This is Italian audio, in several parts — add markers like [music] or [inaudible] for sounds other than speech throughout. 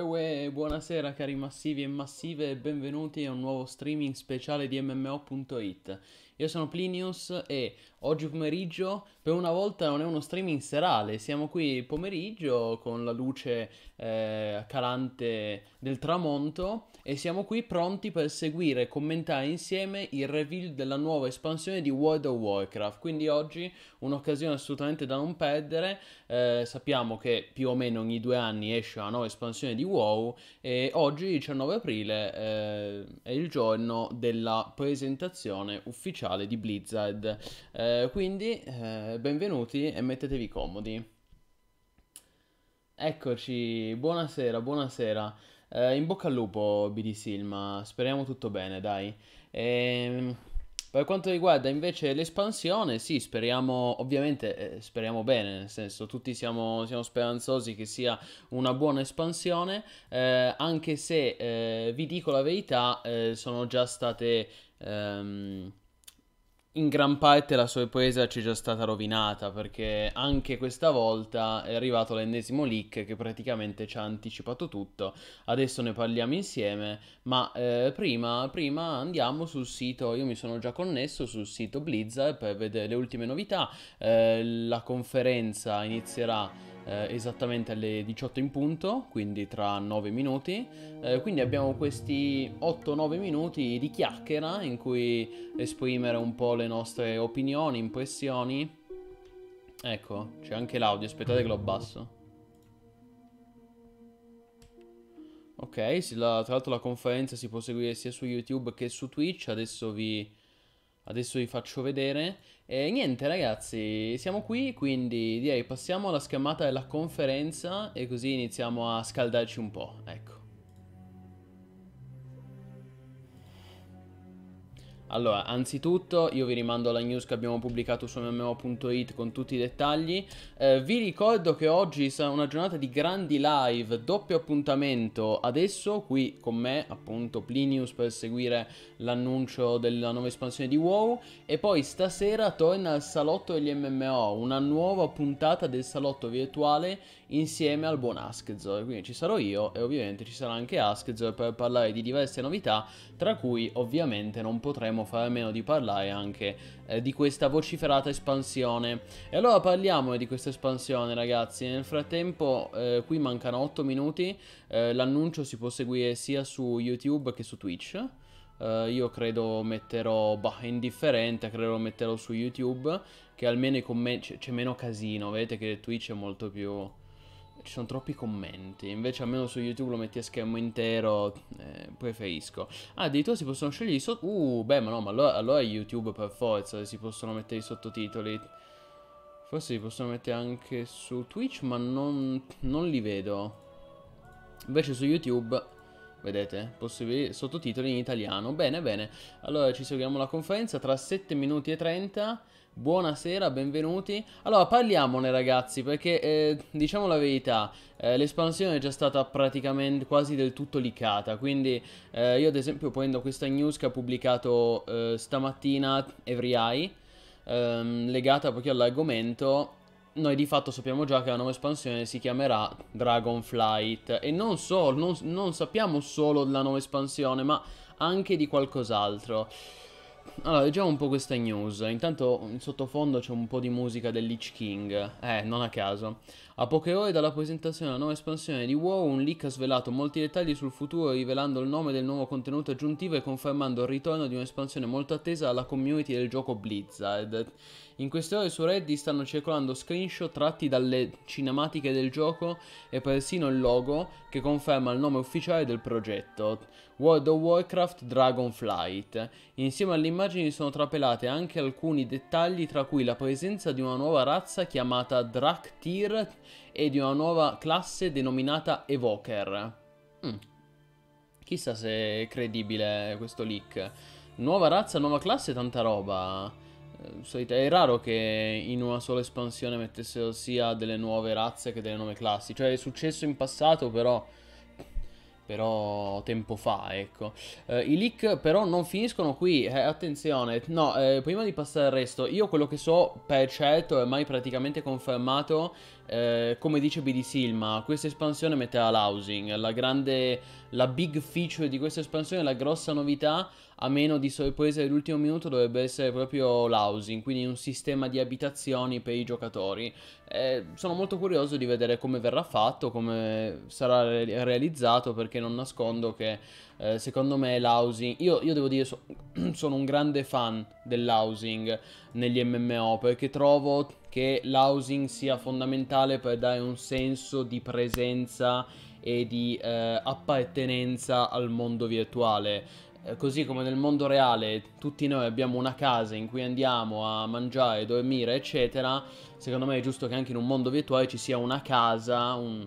Ueue, buonasera cari massivi e massive e benvenuti a un nuovo streaming speciale di MMO.it. Io sono Plinius e oggi pomeriggio per una volta non è uno streaming serale, siamo qui pomeriggio con la luce eh, calante del tramonto e siamo qui pronti per seguire e commentare insieme il reveal della nuova espansione di World of Warcraft. Quindi oggi un'occasione assolutamente da non perdere, eh, sappiamo che più o meno ogni due anni esce una nuova espansione di WoW e oggi 19 aprile eh, è il giorno della presentazione ufficiale di Blizzard. Eh, quindi eh, benvenuti e mettetevi comodi. Eccoci, buonasera, buonasera. Eh, in bocca al lupo, BD Silma, speriamo tutto bene, dai. Ehm, per quanto riguarda invece l'espansione, sì, speriamo, ovviamente eh, speriamo bene, nel senso tutti siamo, siamo, speranzosi che sia una buona espansione, eh, anche se eh, vi dico la verità, eh, sono già state... Ehm, in gran parte la sua sorpresa ci è già stata rovinata perché anche questa volta è arrivato l'ennesimo leak che praticamente ci ha anticipato tutto. Adesso ne parliamo insieme, ma eh, prima, prima, andiamo sul sito, io mi sono già connesso sul sito Blizzard per vedere le ultime novità. Eh, la conferenza inizierà eh, esattamente alle 18 in punto, quindi tra 9 minuti. Eh, quindi abbiamo questi 8-9 minuti di chiacchiera in cui esprimere un po' le nostre opinioni, impressioni. Ecco, c'è anche l'audio, aspettate che lo abbasso. Ok, la, tra l'altro la conferenza si può seguire sia su YouTube che su Twitch, adesso vi, adesso vi faccio vedere e niente ragazzi, siamo qui, quindi direi passiamo alla schermata della conferenza e così iniziamo a scaldarci un po', ecco. Allora, anzitutto io vi rimando alla news che abbiamo pubblicato su mmo.it con tutti i dettagli. Eh, vi ricordo che oggi sarà una giornata di grandi live, doppio appuntamento adesso qui con me, appunto Plinius per seguire l'annuncio della nuova espansione di WoW e poi stasera torna al salotto degli MMO, una nuova puntata del salotto virtuale insieme al buon Askzor. Quindi ci sarò io e ovviamente ci sarà anche Askzor per parlare di diverse novità, tra cui ovviamente non potremo possiamo fare a meno di parlare anche eh, di questa vociferata espansione. E allora parliamo eh, di questa espansione ragazzi, nel frattempo eh, qui mancano 8 minuti, eh, l'annuncio si può seguire sia su YouTube che su Twitch. Uh, io credo metterò, bah, indifferente, credo metterò su YouTube, che almeno c'è meno casino, vedete che Twitch è molto più ci sono troppi commenti, invece almeno su YouTube lo metti a schermo intero, eh, preferisco. Ah, addirittura si possono scegliere i sottotitoli. Uh, beh, ma no, ma allora, allora, YouTube per forza si possono mettere i sottotitoli. Forse si possono mettere anche su Twitch, ma non, non li vedo. Invece su YouTube Vedete? Possibili sottotitoli in italiano. Bene, bene. Allora ci seguiamo la conferenza tra 7 minuti e 30. Buonasera, benvenuti. Allora parliamone ragazzi perché eh, diciamo la verità, eh, l'espansione è già stata praticamente quasi del tutto licata, quindi eh, io ad esempio prendo questa news che ha pubblicato eh, stamattina Every Eye, ehm, legata proprio all'argomento noi di fatto sappiamo già che la nuova espansione si chiamerà Dragonflight e non solo, non, non sappiamo solo della nuova espansione ma anche di qualcos'altro. Allora, leggiamo un po' questa news. Intanto in sottofondo c'è un po' di musica del Lich King. Eh, non a caso. A poche ore dalla presentazione della nuova espansione di WoW, un leak ha svelato molti dettagli sul futuro rivelando il nome del nuovo contenuto aggiuntivo e confermando il ritorno di un'espansione molto attesa alla community del gioco Blizzard. In queste ore su Reddit stanno circolando screenshot tratti dalle cinematiche del gioco e persino il logo che conferma il nome ufficiale del progetto, World of Warcraft Dragonflight. Insieme alle immagini sono trapelate anche alcuni dettagli tra cui la presenza di una nuova razza chiamata Draktyr e di una nuova classe denominata Evoker. Mm. Chissà se è credibile questo leak. Nuova razza, nuova classe, tanta roba. Eh, è raro che in una sola espansione mettessero sia delle nuove razze che delle nuove classi. Cioè è successo in passato però però tempo fa, ecco. Eh, I leak però non finiscono qui, eh, attenzione, no, eh, prima di passare al resto, io quello che so per certo, ormai praticamente confermato, eh, come dice BD Silma, questa espansione metterà l'housing, la grande, la big feature di questa espansione, la grossa novità, a meno di sorpresa dell'ultimo minuto, dovrebbe essere proprio l'housing, quindi un sistema di abitazioni per i giocatori. Eh, sono molto curioso di vedere come verrà fatto, come sarà re- realizzato, perché non nascondo che eh, secondo me l'housing... Io, io devo dire, so, [clears throat] sono un grande fan dell'housing negli MMO, perché trovo che l'housing sia fondamentale per dare un senso di presenza e di eh, appartenenza al mondo virtuale. Eh, così come nel mondo reale tutti noi abbiamo una casa in cui andiamo a mangiare, dormire, eccetera, secondo me è giusto che anche in un mondo virtuale ci sia una casa, un,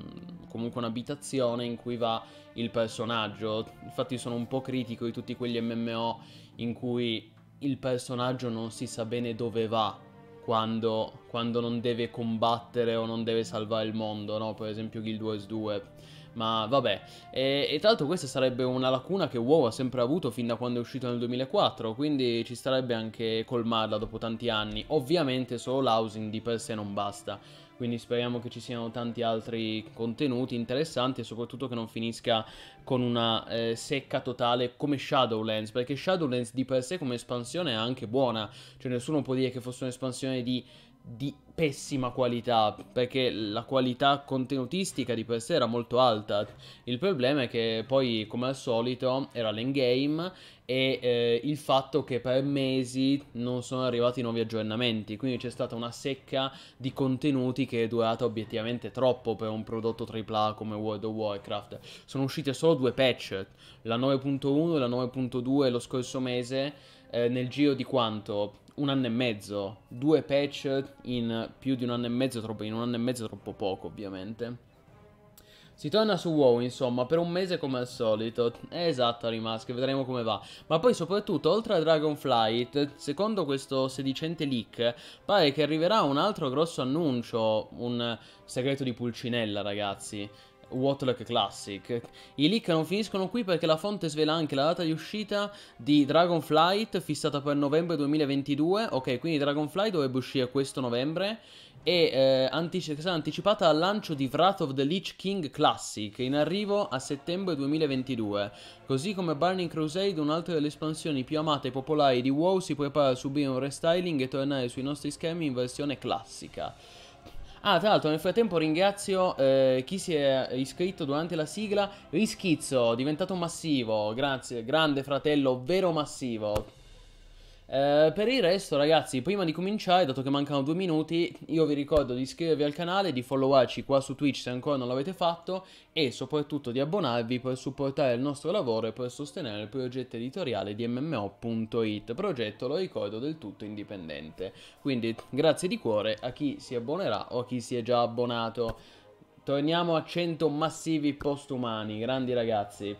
comunque un'abitazione in cui va il personaggio. Infatti sono un po' critico di tutti quegli MMO in cui il personaggio non si sa bene dove va, quando, quando, non deve combattere o non deve salvare il mondo, no? Per esempio Guild Wars 2. Ma vabbè, e, e, tra l'altro questa sarebbe una lacuna che WoW ha sempre avuto fin da quando è uscito nel 2004, quindi ci starebbe anche colmarla dopo tanti anni. Ovviamente solo l'housing di per sé non basta quindi speriamo che ci siano tanti altri contenuti interessanti e soprattutto che non finisca con una eh, secca totale come Shadowlands, perché Shadowlands di per sé come espansione è anche buona, cioè nessuno può dire che fosse un'espansione di, di pessima qualità, perché la qualità contenutistica di per sé era molto alta. Il problema è che poi, come al solito, era l'endgame e eh, il fatto che per mesi non sono arrivati nuovi aggiornamenti, quindi c'è stata una secca di contenuti che è durata obiettivamente troppo per un prodotto AAA come World of Warcraft. Sono uscite solo due patch, la 9.1 e la 9.2 lo scorso mese, eh, nel giro di quanto? Un anno e mezzo, due patch in più di un anno e mezzo, troppo, in un anno e mezzo troppo poco ovviamente. Si torna su WoW, insomma, per un mese come al solito. esatto, Rimask, vedremo come va. Ma poi, soprattutto, oltre a Dragonflight, secondo questo sedicente leak, pare che arriverà un altro grosso annuncio, un segreto di Pulcinella, ragazzi. Watlock Classic. I leak non finiscono qui perché la fonte svela anche la data di uscita di Dragonflight fissata per novembre 2022. Ok, quindi Dragonflight dovrebbe uscire questo novembre e eh, antici- sarà anticipata al lancio di Wrath of the Lich King Classic in arrivo a settembre 2022. Così come Burning Crusade, un'altra delle espansioni più amate e popolari di WoW, si prepara a subire un restyling e tornare sui nostri schermi in versione classica. Ah, tra l'altro nel frattempo ringrazio eh, chi si è iscritto durante la sigla. Rischizzo, diventato massivo, grazie, grande fratello, vero massivo. Eh, per il resto, ragazzi, prima di cominciare, dato che mancano due minuti, io vi ricordo di iscrivervi al canale, di followarci qua su Twitch se ancora non l'avete fatto e soprattutto di abbonarvi per supportare il nostro lavoro e per sostenere il progetto editoriale di MMO.it, progetto, lo ricordo, del tutto indipendente. Quindi grazie di cuore a chi si abbonerà o a chi si è già abbonato. Torniamo a 100 massivi postumani, grandi ragazzi.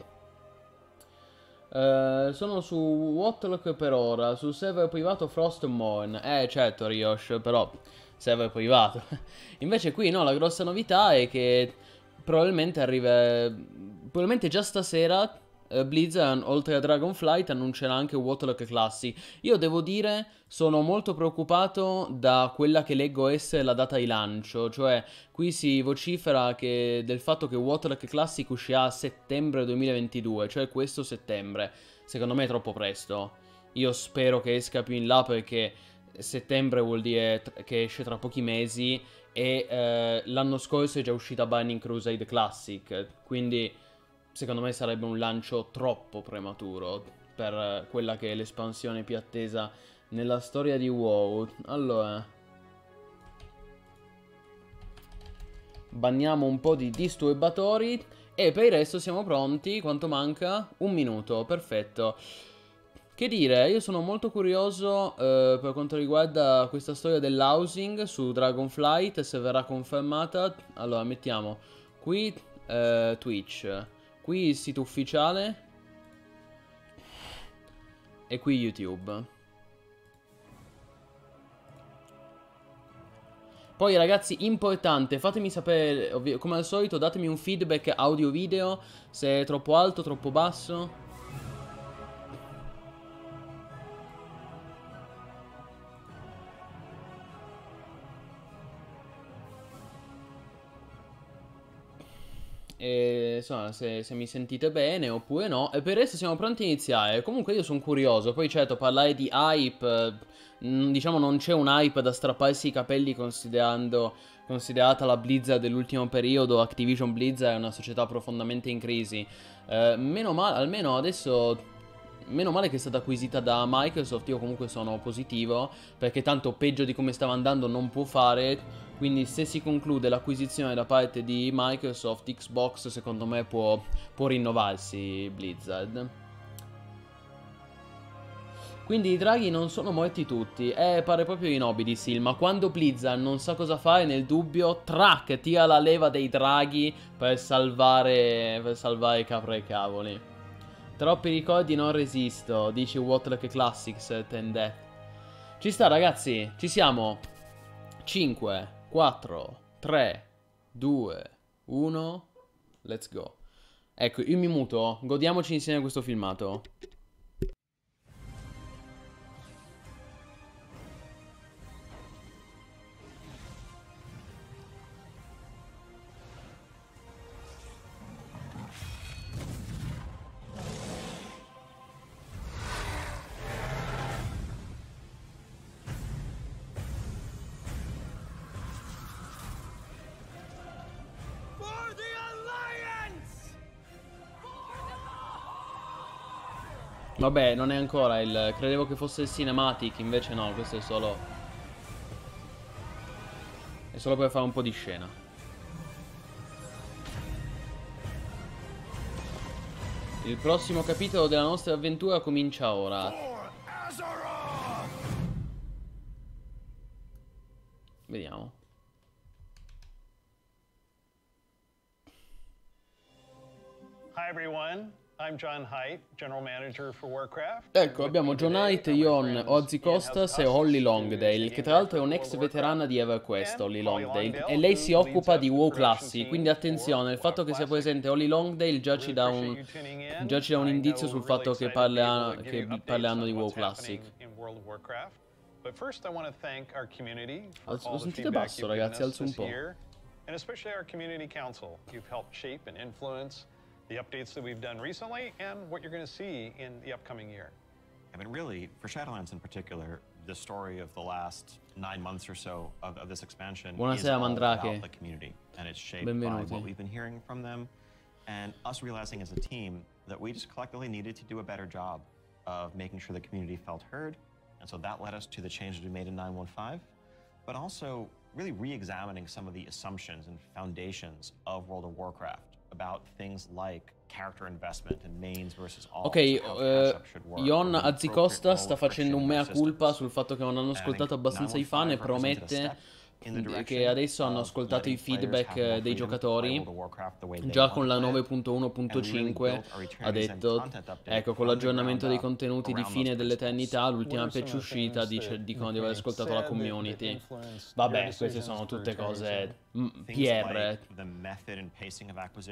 Eh, sono su Watlock per ora, su server privato Frostmourne. Eh certo Riosh, però server privato. [laughs] Invece qui no, la grossa novità è che probabilmente arriva... Probabilmente già stasera eh, Blizzard, oltre a Dragonflight, annuncerà anche Waterlock Classic. Io devo dire, sono molto preoccupato da quella che leggo essere la data di lancio, cioè qui si vocifera che, del fatto che Waterlock Classic uscirà a settembre 2022, cioè questo settembre. Secondo me è troppo presto. Io spero che esca più in là perché settembre vuol dire che esce tra pochi mesi e eh, l'anno scorso è già uscita Binding Crusade Classic, quindi secondo me sarebbe un lancio troppo prematuro per eh, quella che è l'espansione più attesa nella storia di WoW. Allora... Banniamo un po' di disturbatori e per il resto siamo pronti. Quanto manca? Un minuto, perfetto. Che dire, io sono molto curioso eh, per quanto riguarda questa storia dell'housing su Dragonflight, se verrà confermata. Allora, mettiamo qui eh, Twitch Qui il sito ufficiale. E qui YouTube. Poi ragazzi, importante, fatemi sapere, come al solito, datemi un feedback audio-video, se è troppo alto, troppo basso. insomma, se, se, mi sentite bene oppure no. E per adesso siamo pronti a iniziare. Comunque io sono curioso, poi certo parlare di hype, eh, mm, diciamo non c'è un hype da strapparsi i capelli considerando considerata la Blizzard dell'ultimo periodo, Activision Blizzard è una società profondamente in crisi. Eh, meno male, almeno adesso meno male che è stata acquisita da Microsoft, io comunque sono positivo, perché tanto peggio di come stava andando non può fare, quindi se si conclude l'acquisizione da parte di Microsoft Xbox, secondo me può, può rinnovarsi Blizzard. Quindi i draghi non sono morti tutti, eh, pare proprio in nobili di Sil, ma quando Blizzard non sa cosa fare nel dubbio, track, tira la leva dei draghi per salvare, per salvare capra e cavoli. Troppi ricordi non resisto, dice Whatlock Classics Tende. Ci sta ragazzi, ci siamo. 5, 4, 3, 2, 1, let's go. Ecco, io mi muto, godiamoci insieme questo filmato. Vabbè, non è ancora il... Credevo che fosse il cinematic, invece no, questo è solo... È solo per fare un po' di scena. Il prossimo capitolo della nostra avventura comincia ora. Vediamo. Hi everyone. John General Manager Warcraft. Ecco, abbiamo John Knight, Ion, Ozzy Costas e Holly Longdale, che tra l'altro è un'ex veterana di EverQuest, Holly Longdale, e lei si occupa di WoW Classic, quindi attenzione, il fatto che sia presente Holly Longdale già ci dà un, ci dà un indizio sul fatto che, parla, che parleranno di WoW Classic. Lo sentite basso ragazzi, alzo un po'. E And especially our community council. You've helped shape and influenzare the updates that we've done recently, and what you're going to see in the upcoming year. I mean, really, for Shadowlands in particular, the story of the last nine months or so of, of this expansion Buonasera, is all about the community, and it's shaped Benvenuti. by what we've been hearing from them, and us realizing as a team that we just collectively needed to do a better job of making sure the community felt heard, and so that led us to the changes we made in 915, but also really re-examining some of the assumptions and foundations of World of Warcraft Ok, uh, Ion Azzicosta sta facendo un mea culpa sul fatto che non hanno ascoltato abbastanza i fan e promette che adesso hanno ascoltato i feedback dei giocatori già con la 9.1.5 ha detto ecco con l'aggiornamento dei contenuti di fine dell'eternità l'ultima patch uscita dice, dicono di aver cioè, ascoltato la community vabbè queste sono tutte cose PR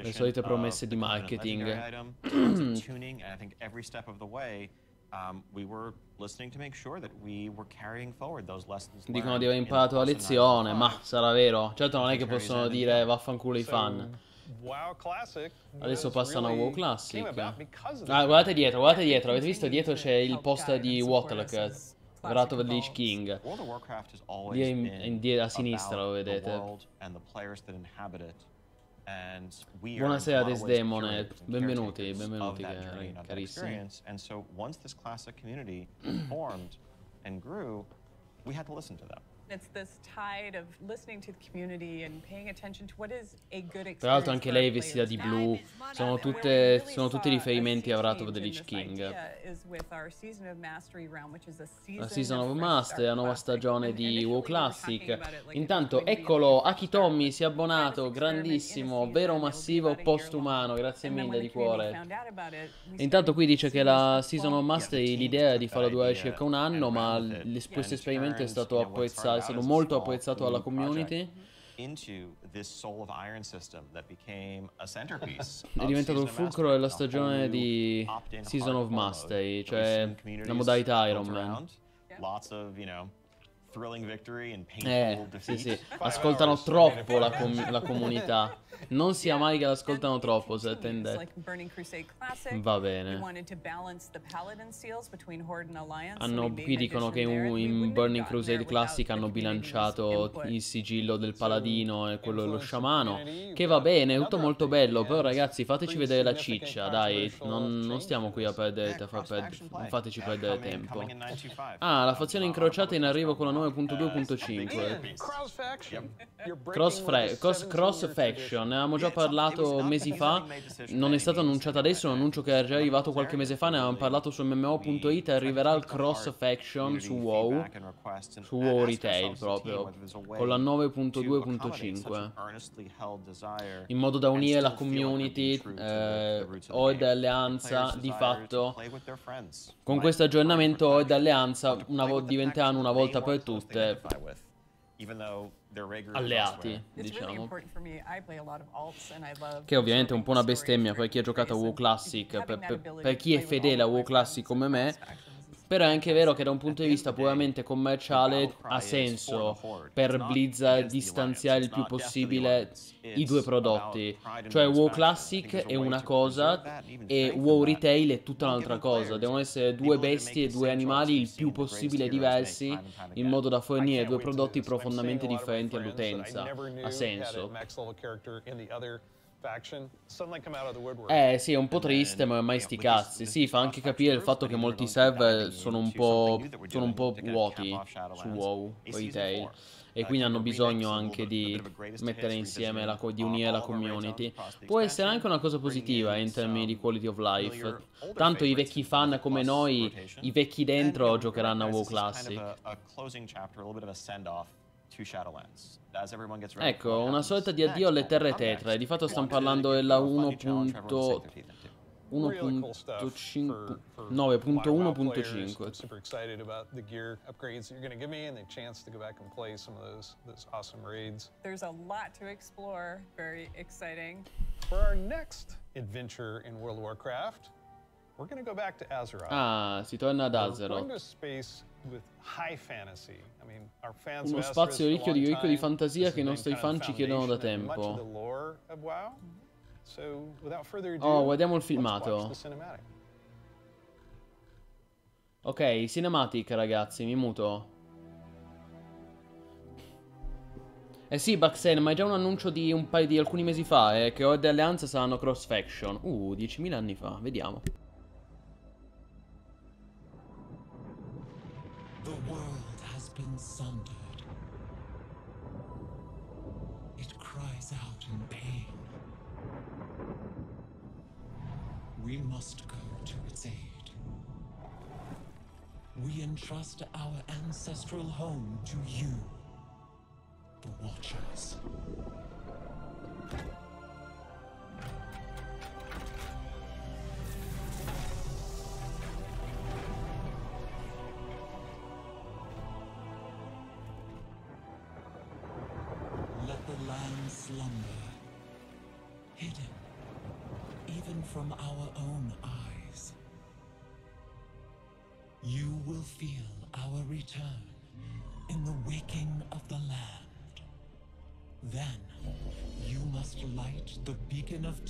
le solite promesse di marketing [clears throat] Dicono di aver imparato la lezione, ma sarà vero? Certo non è che possono dire vaffanculo i fan. Adesso passano a WoW Classic. Ah, guardate dietro, guardate dietro. Avete visto? Dietro c'è il post di Watercat. Wrath of the Lich King. Lì a sinistra lo vedete. And Buonasera Desdemone, Desdemone. benvenuti, benvenuti that experience. And so once this classic community [clears throat] formed and grew, we had to listen to them. a Tra l'altro anche lei è vestita di blu, sono, tutte, sono tutti riferimenti a Wrath of the Lich King. La Season of Master, la nuova stagione di WoW Classic. Intanto eccolo, Akitomi si è abbonato, grandissimo, vero massivo postumano, grazie mille di cuore. Intanto qui dice che la Season of Master l'idea è di farla durare circa un anno, ma questo esperimento è stato apprezzato stato molto apprezzato dalla community. [laughs] È diventato il fulcro della stagione di Season of Mastery, cioè la modalità Iron Man. Eh, sì, sì, ascoltano troppo la, com la comunità. [laughs] Non sia mai che l'ascoltano troppo, se attende Va bene. Hanno, qui dicono che in Burning Crusade Classic hanno bilanciato il sigillo del paladino e quello dello sciamano. Che va bene, è tutto molto bello. Però ragazzi, fateci vedere la ciccia, dai. Non, non stiamo qui a perdere, a perdere, non fateci perdere tempo. Ah, la fazione incrociata è in arrivo con la 9.2.5. Uh, cross, cross faction ne avevamo già parlato mesi fa, non è stato annunciato adesso, è un annuncio che è già arrivato qualche mese fa, ne avevamo parlato su MMO.it, arriverà il cross faction su WoW, su WoW Retail proprio, con la 9.2.5, in modo da unire la community eh, OED Alleanza di fatto. Con questo aggiornamento OED Alleanza una diventeranno una volta per tutte alleati, diciamo. Che ovviamente è un po' una bestemmia per chi ha giocato a WoW Classic, per, per, per chi è fedele a WoW Classic come me, però è anche vero che da un punto di vista puramente commerciale ha senso per Blizzard distanziare il più possibile i due prodotti. Cioè WoW Classic è una cosa e WoW Retail è tutta un'altra cosa. Devono essere due bestie e due animali il più possibile diversi in modo da fornire due prodotti profondamente differenti all'utenza. Ha senso. Eh sì, è un po' triste, ma è mai sti cazzi. Sì, fa anche uh, capire il fatto che molti server sono un po', sono un po vuoti su WoW o i Tail e uh, quindi hanno bisogno anche di mettere insieme, la di unire la community. Può essere anche una cosa positiva in termini di quality of life. Tanto i vecchi fan come noi, i vecchi dentro, giocheranno a WoW Classic. Ecco, una sorta di addio alle terre tetra, e di fatto stiamo parlando della 1.9.1.5. Ah, si torna ad Azeroth. Uno spazio ricco di veicoli di fantasia che i nostri fan ci chiedono da tempo. Oh, guardiamo il filmato. Ok, cinematic ragazzi, mi muto. Eh sì, Baxen, ma è già un annuncio di, un paio di alcuni mesi fa, eh, che Odd e Alleanza saranno cross-faction. Uh, 10.000 anni fa, vediamo. been sundered. It cries out in pain. We must go to its aid. We entrust our ancestral home to you, the Watchers.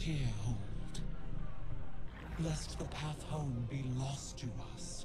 Here, hold, lest the path home be lost to us.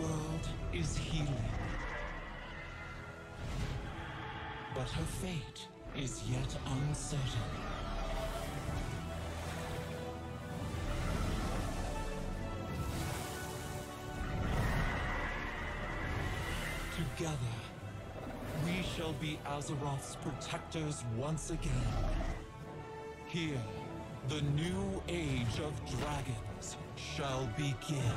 world is healing. But her fate is yet uncertain. Together, we shall be Azeroth's protectors once again. Here, the new age of dragons shall begin.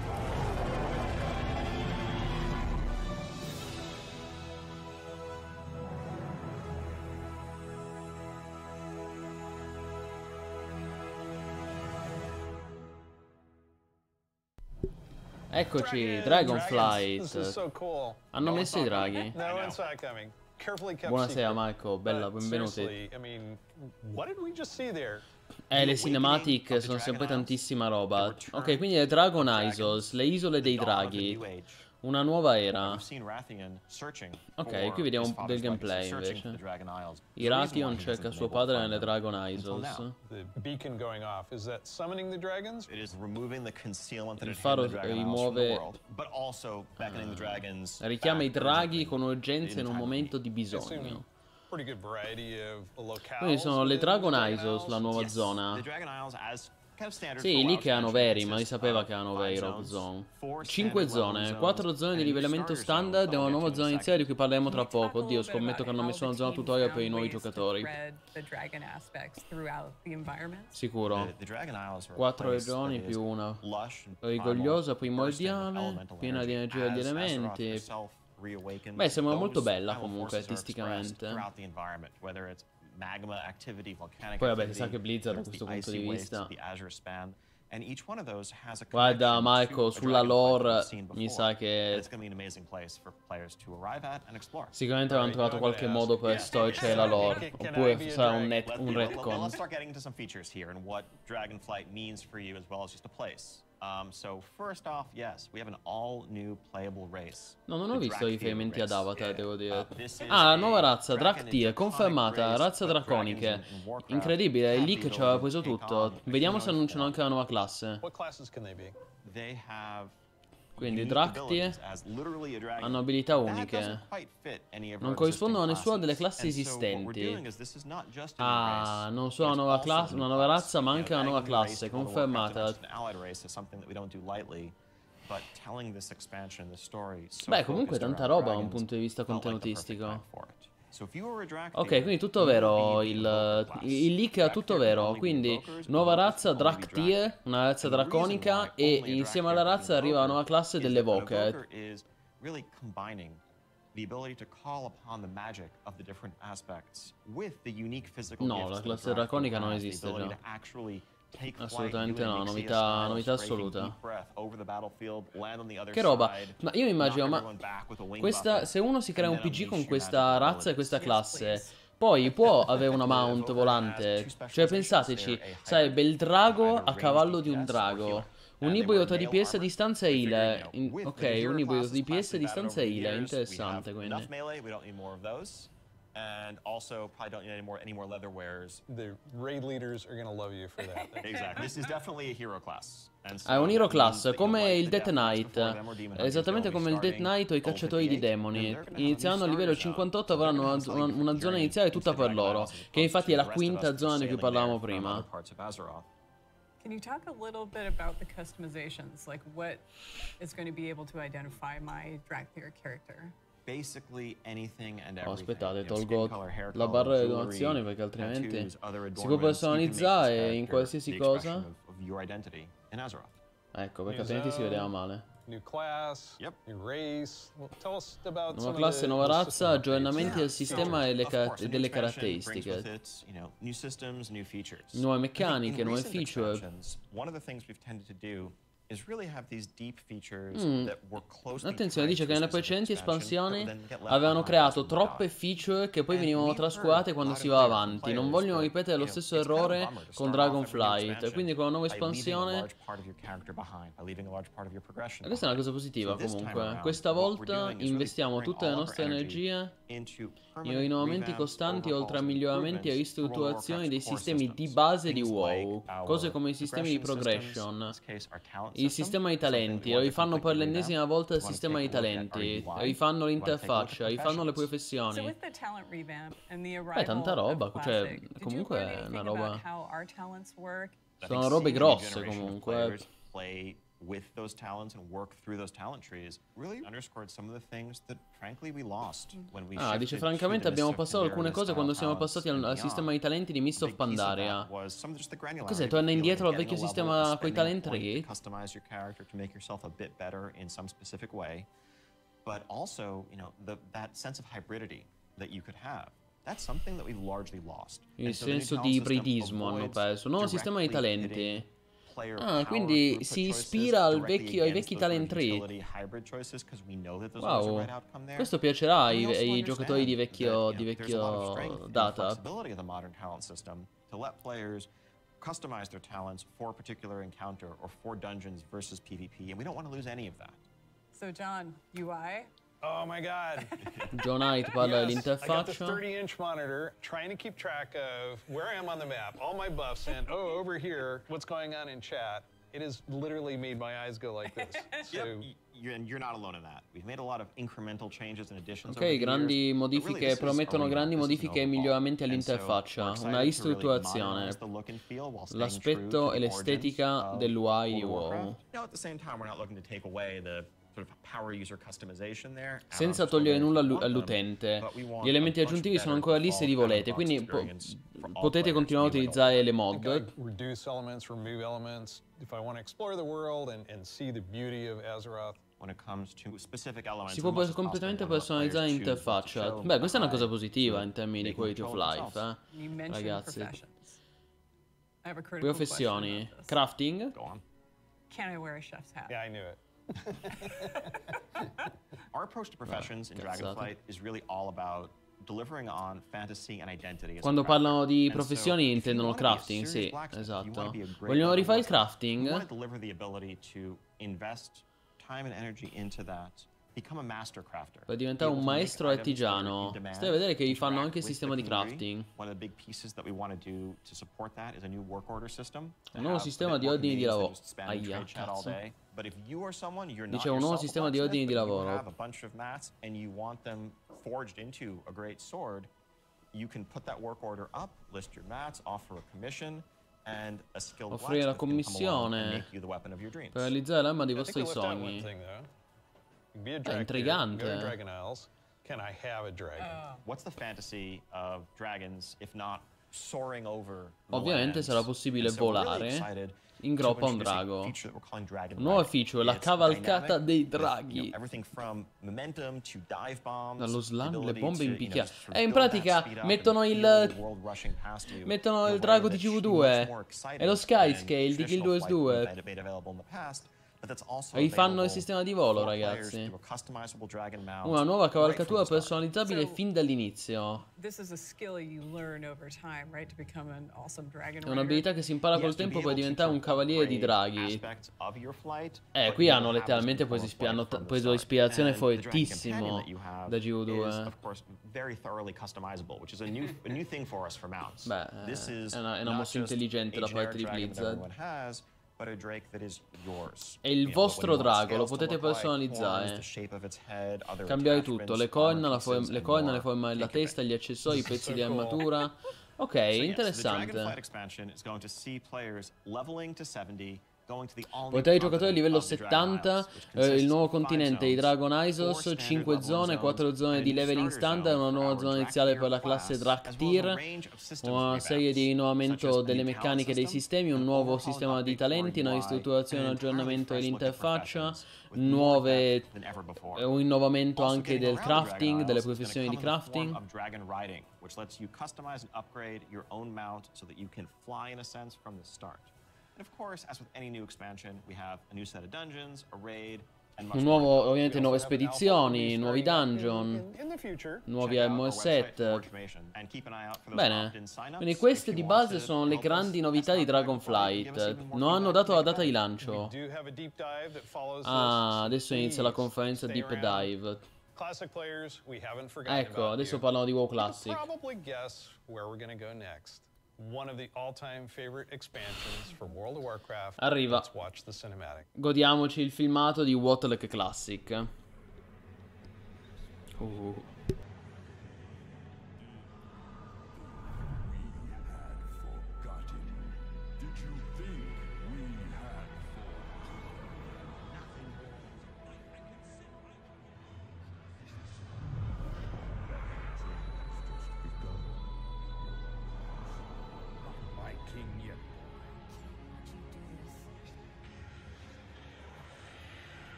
Eccoci, Dragonflight. Hanno messo i draghi. Buonasera Marco, bella, benvenuti. Eh, le cinematic sono sempre tantissima roba. Ok, quindi le Dragon Isles, le isole dei draghi. Una nuova era. Ok, qui vediamo del gameplay invece. Iration cerca suo padre nelle Dragon Isles. Il faro rimuove. Eh, ah. Richiama i draghi con urgenza in un momento di bisogno. Quindi sono le Dragon Isles, la nuova zona. Sì, lì che hanno veri, ma si sapeva uh, che hanno veri Rock Zone. 5 zone, 4 zone di livellamento standard e una nuova zona iniziale di cui parleremo tra poco. Oddio, scommetto che hanno messo una zona tutorial per i nuovi giocatori. Sicuro. 4 regioni più una. Rigogliosa, primordiale, piena di energia degli elementi. Beh, sembra molto bella comunque artisticamente. Poi vabbè, si sa che Blizzard da questo punto di vista. Guarda Marco, sulla lore mi sa che sicuramente avranno trovato qualche modo per storcere la lore, oppure sarà un, net, un retcon. Let's start getting into some features here and Dragonflight means for you as well as just Um, so first off, yes, we have an all new playable race. No, non ho visto riferimenti ad Avatar, yeah. devo dire. Uh, ah, nuova razza, Draftir, confermata, razza draconiche. Incredibile, il leak ci aveva preso tutto. Vediamo se annunciano anche la nuova classe. What classes can they be? They have quindi Dracti hanno abilità uniche. Non corrispondono a nessuna delle classi esistenti. Ah, non solo una nuova, classe, una nuova razza, ma anche una nuova classe, confermata. Beh, comunque tanta roba da un punto di vista contenutistico. Ok, quindi tutto vero, il, il leak è tutto vero, quindi nuova razza Draktyr, una razza draconica e insieme alla razza arriva la nuova classe delle dell'Evoker. No, la classe draconica non esiste già. Assolutamente no, novità, novità assoluta. Che roba, ma io mi immagino, ma questa, se uno si crea un PG con questa razza e questa classe, poi può [laughs] avere una mount volante, cioè pensateci, sarebbe il drago a cavallo di un drago. Un ibrido di a distanza e heal. ok, un ibrido di a distanza e heal, interessante quindi and also probably don't need any more any more leather wares. The raid leaders are gonna love you for that. [laughs] exactly. This is definitely a hero class. è un hero class come il Death Knight, esattamente come il Death Knight o i cacciatori di demoni. Inizieranno a livello 58 uh, avranno una, una zona iniziale tutta per loro, che infatti è la quinta zona di cui parlavamo prima. Can you talk a little bit about the customizations, like what is going to be able to identify my Dracthyr character? Oh, aspettate, tolgo la barra delle donazioni perché altrimenti si può personalizzare in qualsiasi cosa. Ecco, perché altrimenti si vedeva male. Nuova classe, nuova razza, aggiornamenti del sistema e car delle caratteristiche. Nuove meccaniche, nuove feature. Mm. Attenzione, dice che nelle precedenti espansioni avevano creato troppe feature che poi venivano trascurate quando si va avanti. Non vogliono ripetere lo stesso errore con Dragonflight. Quindi con la nuova espansione... E questa è una cosa positiva comunque. Questa volta investiamo tutte le nostre energie in rinnovamenti costanti oltre a miglioramenti e ristrutturazioni dei sistemi di base di WoW. Cose come i sistemi di progression il sistema di talenti, rifanno eh, per l'ennesima volta il sistema di talenti, rifanno eh, l'interfaccia, rifanno le professioni. Beh, tanta roba, cioè, comunque è una roba... Sono robe grosse comunque with those talents and work through those talent trees really underscored some of the things that frankly we lost when we Ah, dice francamente abbiamo passato alcune cose quando siamo passati al, al sistema di talenti di Mist of Pandaria. Cos'è? Torna indietro al vecchio sistema con i talent tree? but also, you know, the, that sense of hybridity that you could have. That's something that we've largely lost. Il senso di ibridismo hanno perso, no? Sistema di talenti. Ah, quindi si ispira vecchio, ai vecchi talent tree. Wow, questo piacerà ai, ai giocatori di vecchio, di vecchio data. customize their talents for a particular encounter or for dungeons versus PvP, and we don't want to lose any of that. So, John, UI, Oh my god. John Knight parla uh, yes, 30-inch monitor trying to keep track of where I am on the map, all my buffs and oh over here, what's going on in chat. It has literally made my eyes go like this. [laughs] So yep. you're not alone in that. We've made a Ok, grandi modifiche really promettono grandi modifiche e miglioramenti all'interfaccia, una ristrutturazione, l'aspetto e l'estetica dell'UI UO. Now senza togliere nulla all'utente. Gli elementi aggiuntivi sono ancora lì se li volete, quindi po potete continuare a utilizzare le mod. Si può completamente personalizzare l'interfaccia. Beh, questa è una cosa positiva in termini di quality of life, eh, ragazzi. Professioni. Crafting. Can I wear a chef's hat? Yeah, I knew it. Our approach to professions in Dragonflight is really all about Quando parlano di professioni intendono il crafting, sì, esatto. Vogliono rifare il crafting. Per diventare un maestro artigiano, stai a vedere che gli fanno anche il sistema di crafting. Un nuovo sistema di ordini di lavoro. Aia, cazzo. Dice un nuovo sistema di ordini di lavoro. Offrire la commissione per realizzare l'arma dei vostri sogni. È intrigante. Eh. Can I have a dragon? Oh. What's the fantasy of dragons if not soaring over Ovviamente sarà possibile volare in groppa a un drago. nuovo feature, la cavalcata dei draghi. Dallo slam, le bombe in picchia. E eh, in pratica mettono il... Mettono il drago di GV2 e lo Skyscale di Guild Wars 2 gli fanno il sistema di volo, ragazzi. Una nuova cavalcatura personalizzabile fin dall'inizio. È un'abilità che si impara col tempo per diventare un cavaliere di draghi. Eh, qui hanno letteralmente preso, ispira preso ispirazione fortissimo da eh. GU2. Beh, eh, è una, è una mossa intelligente da parte di Blizzard. È il vostro drago, lo potete personalizzare. Cambiare tutto, le corna, la forma, le corna, le forma della testa, gli accessori, i pezzi di armatura. [laughs] Ok, interessante. Potei giocatore livello 70, eh, il nuovo continente, i Dragon Isos, 5 zone, 4 zone di leveling standard, una nuova zona iniziale per la classe Draktyr, una serie di innovamento delle meccaniche dei sistemi, un nuovo sistema di talenti, una ristrutturazione e un aggiornamento dell'interfaccia, nuove, un innovamento anche del crafting, delle professioni di crafting. which lets you customize and upgrade your own mount so that you can fly in a sense from the start. And of course, as with any new expansion, we have a new set of dungeons, a raid, Un nuovo, ovviamente nuove spedizioni, nuovi dungeon, nuovi ammo Bene, quindi queste di base sono le grandi novità di Dragonflight. Non hanno dato la data di lancio. Ah, adesso inizia la conferenza Deep Dive. Ecco, adesso parlano di WoW Classic. World of Warcraft. Arriva. Godiamoci il filmato di Watlek Classic. Uh.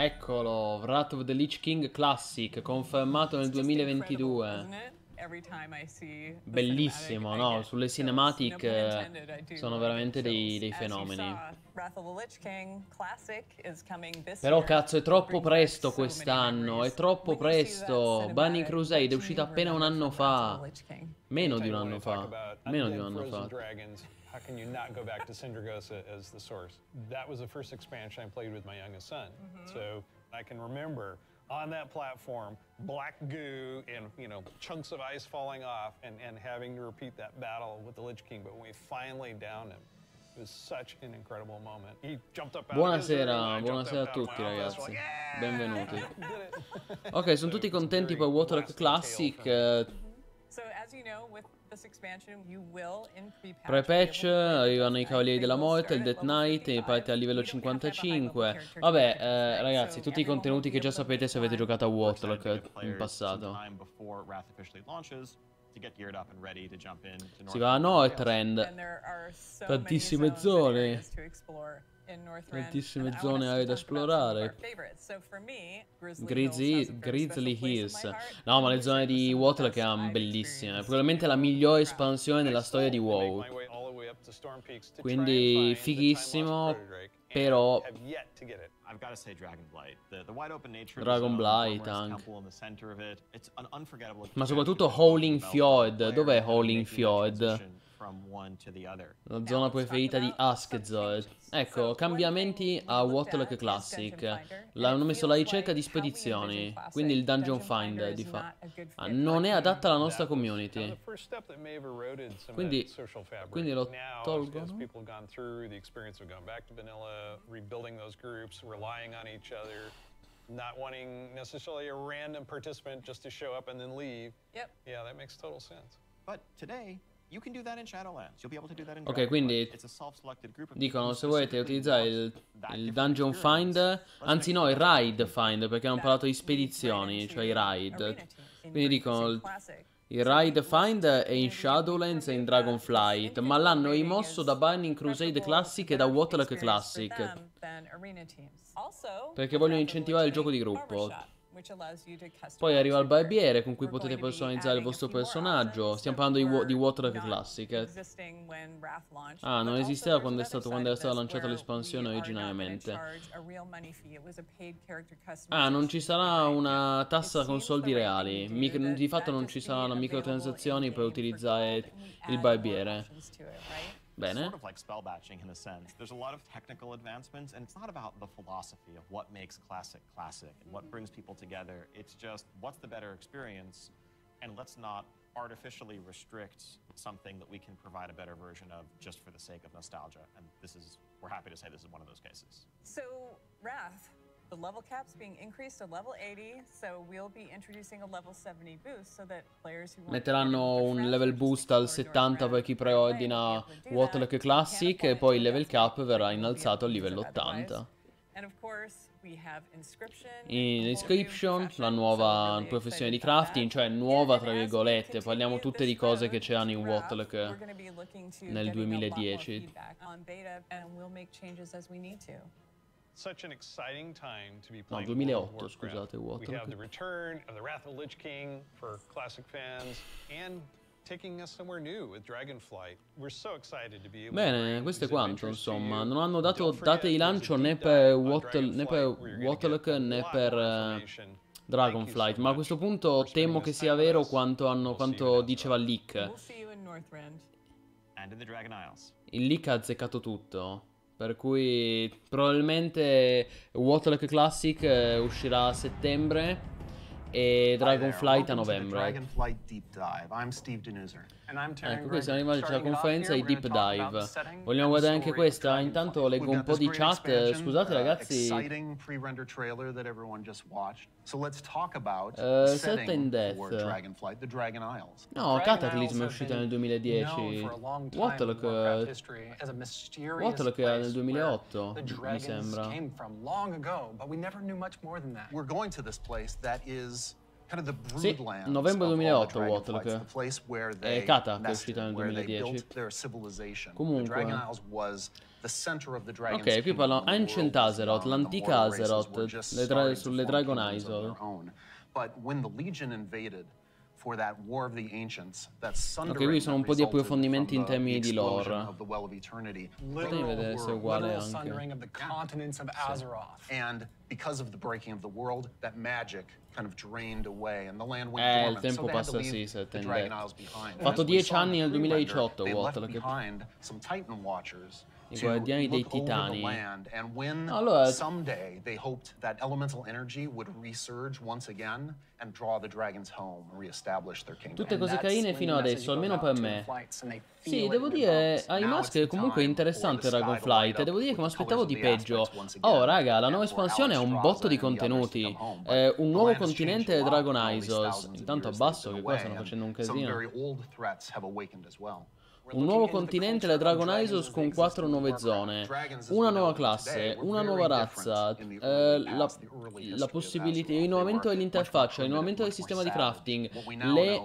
Eccolo, Wrath of the Lich King Classic, confermato nel 2022. Bellissimo, no? Sulle cinematic eh, sono veramente dei, dei fenomeni. Però cazzo è troppo presto quest'anno, è troppo presto. Bunny Crusade è uscito appena un anno fa. Meno di un anno fa. Meno di un anno fa. can you not go back to Syndragosa as the source? That was the first expansion I played with my youngest son. Mm -hmm. So I can remember on that platform, black goo and you know chunks of ice falling off, and, and having to repeat that battle with the Lich King. But when we finally downed him, it was such an incredible moment. He jumped up buonasera, buonasera a tutti ragazzi, benvenuti. [laughs] [laughs] ok, sono tutti contenti per Water Classic. Eh. Mm-hmm. So as you know, with pre patch arrivano i Cavalieri della Morte, il Death Knight, e parte al livello 55. Vabbè, eh, ragazzi, tutti i contenuti che già sapete se avete giocato a Warlock in passato. Si va a Northrend, tantissime zone. Tantissime zone hai da esplorare. Grizzly, Grizzly Hills. No, ma le zone di Watlacam bellissime. Probabilmente la migliore espansione della storia di WoW. Quindi fighissimo, però I've got to say Dragonblight. The, the wide open nature Dragonblight anche. Ma soprattutto Howling Fjord. Dov'è Howling Fjord? La zona preferita di Ask Zoe. Ecco, cambiamenti a Whatlock Classic. L'hanno messo alla ricerca di spedizioni, quindi il Dungeon Find di fatto. Eh, non è adatta alla nostra community. Quindi, quindi lo tolgo. not wanting necessarily a random participant just to show up and then leave. Yep. Yeah, that makes total sense. But today, Ok, quindi dicono se volete utilizzare il, il, Dungeon Find, anzi no, il Ride Find, perché hanno parlato di spedizioni, cioè i Ride. Quindi dicono il, il Ride Find è in Shadowlands e in Dragonflight, ma l'hanno rimosso da Burning Crusade Classic e da Waterlock Classic. Perché vogliono incentivare il gioco di gruppo. Poi arriva il barbiere con cui potete personalizzare il vostro personaggio. Stiamo parlando di, di Water Classic. Ah, non esisteva quando, stato, quando era stata lanciata l'espansione originariamente. Ah, non ci sarà una tassa con soldi reali. di fatto non ci saranno microtransazioni per utilizzare il barbiere. Sort of like spell batching in a sense. There's a lot of technical advancements, and it's not about the philosophy of what makes classic classic and what mm-hmm. brings people together. It's just what's the better experience, and let's not artificially restrict something that we can provide a better version of just for the sake of nostalgia. And this is, we're happy to say this is one of those cases. So, Wrath, The level cap's being increased to level 80, so we'll be introducing a level 70 boost so that players who Metteranno un level boost al 70 per chi preordina Waterlock Classic e poi il level cap verrà innalzato al livello 80. In inscription, la nuova professione di crafting, cioè nuova tra virgolette, parliamo tutte di cose che c'erano in Wattlock nel 2010. Such an exciting time to be playing no, 2008, scusate, Warcraft. We have the return of the Wrath of the Lich King for classic fans and taking us somewhere new with Dragonflight. We're so excited to be able Bene, questo è quanto, insomma, non hanno dato date di lancio né per Waterlock né per, Waterlock, né per eh, Dragonflight, ma a questo punto temo che sia vero quanto, hanno, quanto diceva il leak. Il leak ha azzeccato tutto. Per cui probabilmente Waterlock Classic eh, uscirà a settembre e Dragonflight a novembre. Dragonflight Deep Dive. I'm Steve Denuser. Ecco, questa è animale c'è la conferenza di Deep Dive. Vogliamo guardare anche questa? Intanto leggo un po' di chat. Scusate uh, ragazzi. Uh, Set in Death. No, Cataclysm è uscita nel 2010. Waterlock Waterlock era nel 2008, mi sembra. We're going to this place that is sì, novembre 2008 Watlock e Kata che è uscita nel 2010 comunque ok qui parlo Ancient Azeroth l'antica Azeroth dra sulle Dragon Isle Ok, qui sono un po' di approfondimenti in termini di lore. Potrei vedere se è uguale anche. Sì kind of drained away and the land went eh, dormant. il tempo so passa, sì, si è Dragon Isles behind. Fatto 10 anni nel 2018, Walt, lo capisco. some Titan Watchers i Guardiani dei Titani. Allora, someday they hoped that elemental energy would resurge once again and draw the dragons home, reestablish their kingdom. Tutte cose carine fino adesso, almeno per me. Sì, devo dire, ai mask è comunque è interessante Dragonflight, devo dire che mi aspettavo di peggio. Oh, raga, la nuova espansione ha un botto di contenuti. È un nuovo continente Dragon Isles. Intanto abbasso che qua stanno facendo un casino. Un nuovo continente la Dragon Isos con 4 nuove zone, una nuova classe, una nuova razza, eh, la, la, possibilità, il rinnovamento dell'interfaccia, il rinnovamento del sistema di crafting, eh,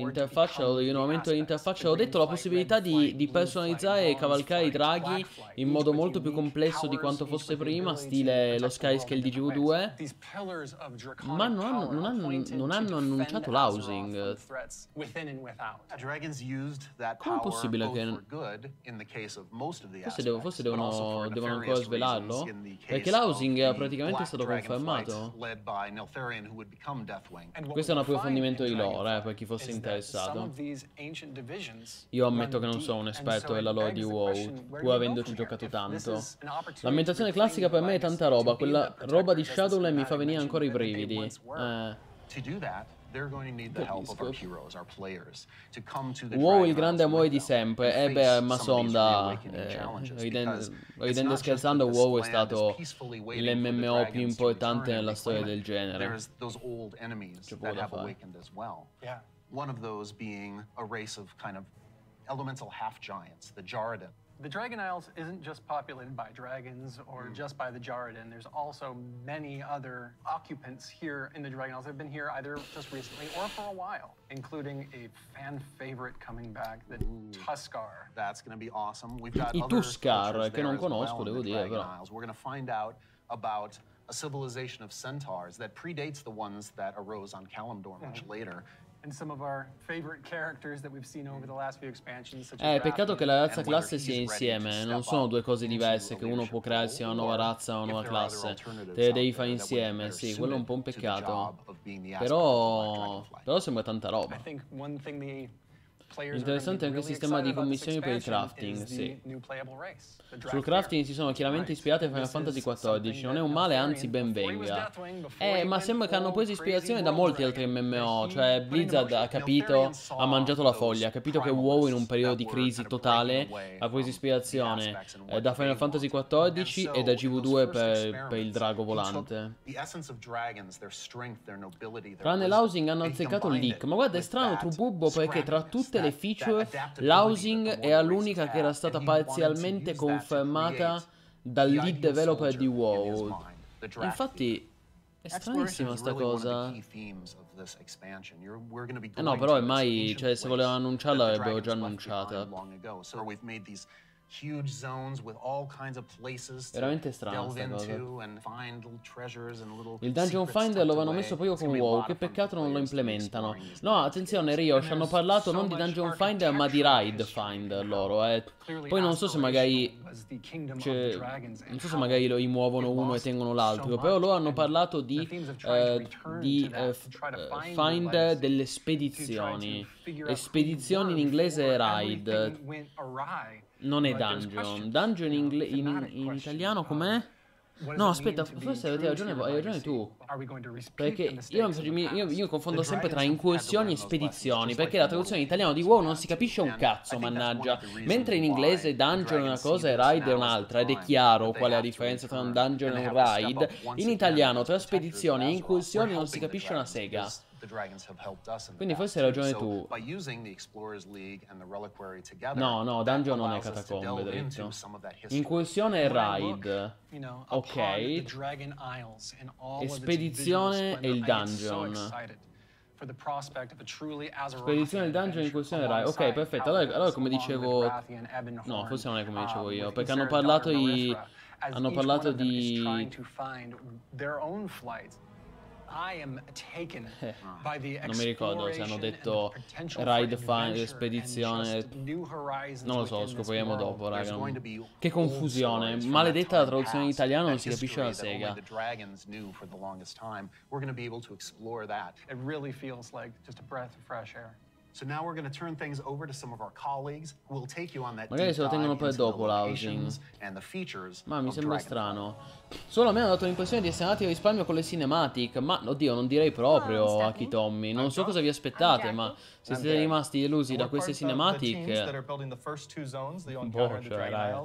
l'interfaccia, il rinnovamento dell'interfaccia, ho detto la possibilità di, di personalizzare e cavalcare i draghi in modo molto più complesso di quanto fosse prima, stile lo Skyscale di GV2, ma non hanno, non hanno, non hanno annunciato l'housing. Com'è possibile che forse, devo, forse devono, devono, ancora svelarlo? Perché l'housing è praticamente stato confermato. Questo è un approfondimento di lore, eh, per chi fosse interessato. Io ammetto che non sono un esperto della lore di WoW, pur avendoci giocato tanto. L'ambientazione classica per me è tanta roba, quella roba di Shadowland mi fa venire ancora i brividi. Eh... Whoa, il grande amore di sempre Eh, beh, ma Masonda, eh, ridendo scherzando, WoW è stato l'MMO più importante nella storia del genere. C'è poco da fare. One of those being a race of kind of elemental half giants, the Jaradin the Dragon Isles isn't just populated by dragons or mm. just by the Jaradin. There's also many other occupants here in the Dragon Isles. They've been here either just recently or for a while, including a fan favorite coming back, the Ooh. Tuskar. That's going to be awesome. We've got I Tuskar, che non conosco, well devo dire, Dragon Isles. We're going to find out about a civilization of centaurs that predates the ones that arose on Kalimdor much mm. later Eh, peccato che la razza classe sia insieme, eh, non sono due cose diverse che uno può crearsi una nuova razza o una nuova classe. Te le devi fare insieme, sì, quello è un po' un peccato. Però... però sembra tanta roba. Interessante anche il sistema di commissioni per il crafting, sì. Sul crafting si sono chiaramente ispirate a Final Fantasy XIV, non è un male, anzi ben venga. Eh, ma sembra che hanno preso ispirazione da molti altri MMO, cioè Blizzard ha capito, ha mangiato la foglia, ha capito che WoW in un periodo di crisi totale ha preso ispirazione eh, da Final Fantasy XIV e da GV2 per, per il drago volante. Tranne l'housing hanno azzeccato il leak, ma guarda è strano Trububbo perché tra tutte le feature, l'housing era l'unica che era stata parzialmente confermata dal lead developer di WoW. Infatti è stranissima sta cosa. Eh no, però ormai, cioè, se volevano annunciarla l'avrebbero già annunciata huge zones with all kinds of places Veramente strano Il dungeon finder lo avevano messo proprio con WoW, che peccato non lo implementano. No, attenzione Rio, ci hanno parlato non di dungeon finder ma di ride finder loro, eh. Poi non so se magari cioè, non so se magari lo rimuovono uno e tengono l'altro, però loro hanno parlato di, eh, di eh, eh, find delle spedizioni. E spedizioni in inglese ride. Non è dungeon. Dungeon in, in, in italiano com'è? No, aspetta, forse avete ragione, hai ragione tu. Perché io, io, io confondo sempre tra incursioni e spedizioni, perché la traduzione in italiano di WoW non si capisce un cazzo, mannaggia. Mentre in inglese dungeon è una cosa e raid è un'altra, ed è chiaro qual è la differenza tra un dungeon e un raid, in italiano tra spedizioni e incursioni non si capisce una sega. Quindi forse hai ragione tu. No, no, Dungeon non è catacombe, dritto. Incursione e raid. Ok. Espedizione e il dungeon. Spedizione del dungeon in questione Rai. Ok, perfetto. Allora, allora, come dicevo. No, forse non è come dicevo um, io. Perché hanno parlato di. Hanno parlato di. Eh, non mi ricordo se hanno detto ride Find spedizione, non lo so, scopriamo dopo, raga. Che confusione, maledetta la traduzione in italiano, non si capisce la sega. We're going to be able to explore that. It really feels like just a breath of fresh air. Magari se lo tengono poi dopo l'housing. Ma mi sembra strano. Solo a me hanno dato l'impressione di essere andati in risparmio con le cinematic. Ma oddio, non direi proprio ah, a chi Tommy. Non so cosa vi aspettate, ma se siete rimasti delusi da queste cinematic. Boh, cioè, dai.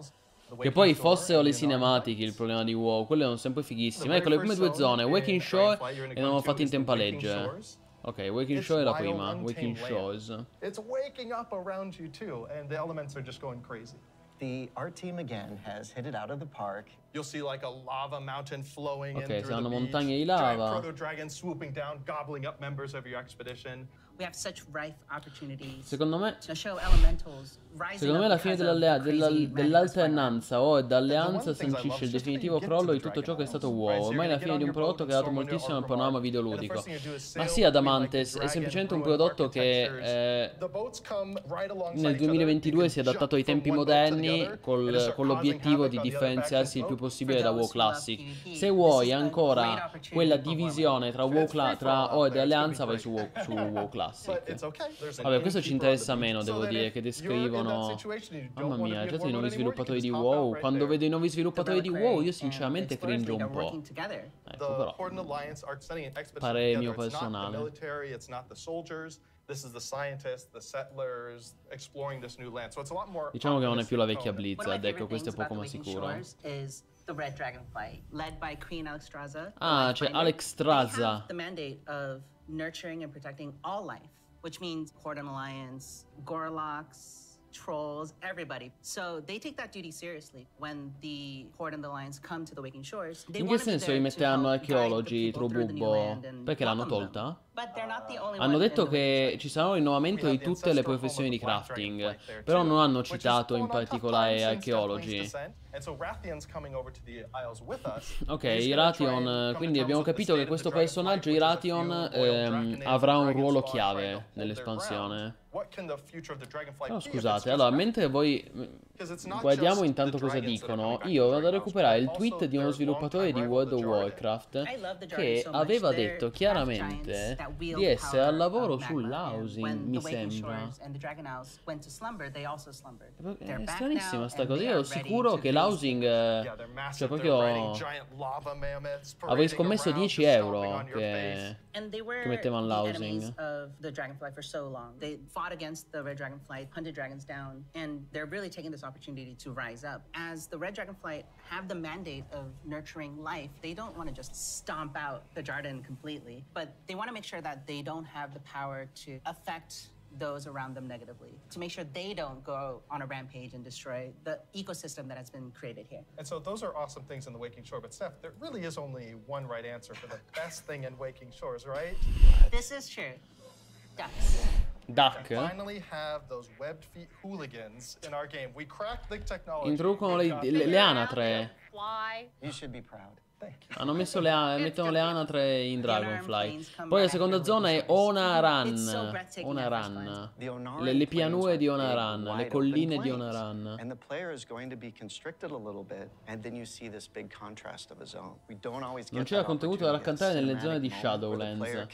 Che poi fossero le cinematiche il problema di WoW, quelle erano sempre fighissime. Ecco, le prime due zone, Waking Shore, e erano fatto in tempo a legge. Okay, show it up, can show it. Uh, it's waking up around you too, and the elements are just going crazy. The art team again has hit it out of the park Ok, sarà montagne montagna di lava. Secondo me, secondo me alla fine dell'alternanza o oh, dell'alleanza sancisce il definitivo crollo di tutto ciò che è stato WoW. Ormai è la fine di un prodotto che ha dato moltissimo al panorama videoludico. Ma sì, Adamantes è semplicemente un prodotto che eh, nel 2022 si è adattato ai tempi moderni col, con l'obiettivo di differenziarsi il più possibile possibile da WoW Classic. Se vuoi ancora quella divisione tra, WoW tra OED e Alleanza, vai su WoW, su [laughs] WoW Classic. Vabbè, questo ci interessa meno, devo dire, che descrivono... Mamma mia, già i nuovi sviluppatori di WoW. Quando vedo i nuovi sviluppatori di WoW, io sinceramente cringe un po'. Ecco, però... Pare mio personale. Diciamo che non è più la vecchia Blizzard, ecco, questo è poco ma sicuro. The Red Dragonfly, led by Queen Alexstrasza. Ah, c'è cioè Alexstrasza. The mandate of nurturing and protecting all life, which means Horden Alliance, Gorlocks, trolls, everybody. So they take that duty seriously. When the Horde and the Lions come to the Waking Shores, they In che senso li rimetteranno archeologi, Trububbo? Perché l'hanno tolta? Uh, hanno detto che ci sarà un rinnovamento di tutte le professioni di crafting, però non hanno citato in particolare archeologi. [laughs] Ok, Iration, eh, quindi abbiamo capito che questo personaggio Iration ehm, avrà un ruolo chiave nell'espansione. Però oh, scusate, allora mentre voi Guardiamo intanto cosa dicono. Io vado a recuperare il tweet di uno sviluppatore di World of Warcraft che aveva detto chiaramente di essere al lavoro sull'housing, mi sembra. Eh, è stranissima sta cosa. Io ero sicuro che l'housing... Cioè proprio... Avrei scommesso 10 euro che, che mettevano l'housing. Dragonfly for so long. They fought against the red dragonfly, hunted dragons down, and they're really taking this opportunity to rise up. As the Red Dragonflight have the mandate of nurturing life, they don't want to just stomp out the Jarden completely, but they want to make sure that they don't have the power to affect those around them negatively to make sure they don't go on a rampage and destroy the ecosystem that has been created here. And so those are awesome things in the Waking Shore, but Steph, there really is only one right answer for the best thing in Waking Shores, right? This is true. Ducks. Duck introducono le, le, le anatre. Hanno messo le, mettono le anatre in Dragonfly. Poi la seconda zona è Onaran. Onaran. Le, le pianure di Onaran, le colline di Onaran. And the player is going to be constricted a you see this big contrast of a zone. We don't Non c'era contenuto da raccontare nelle zone di Shadowlands.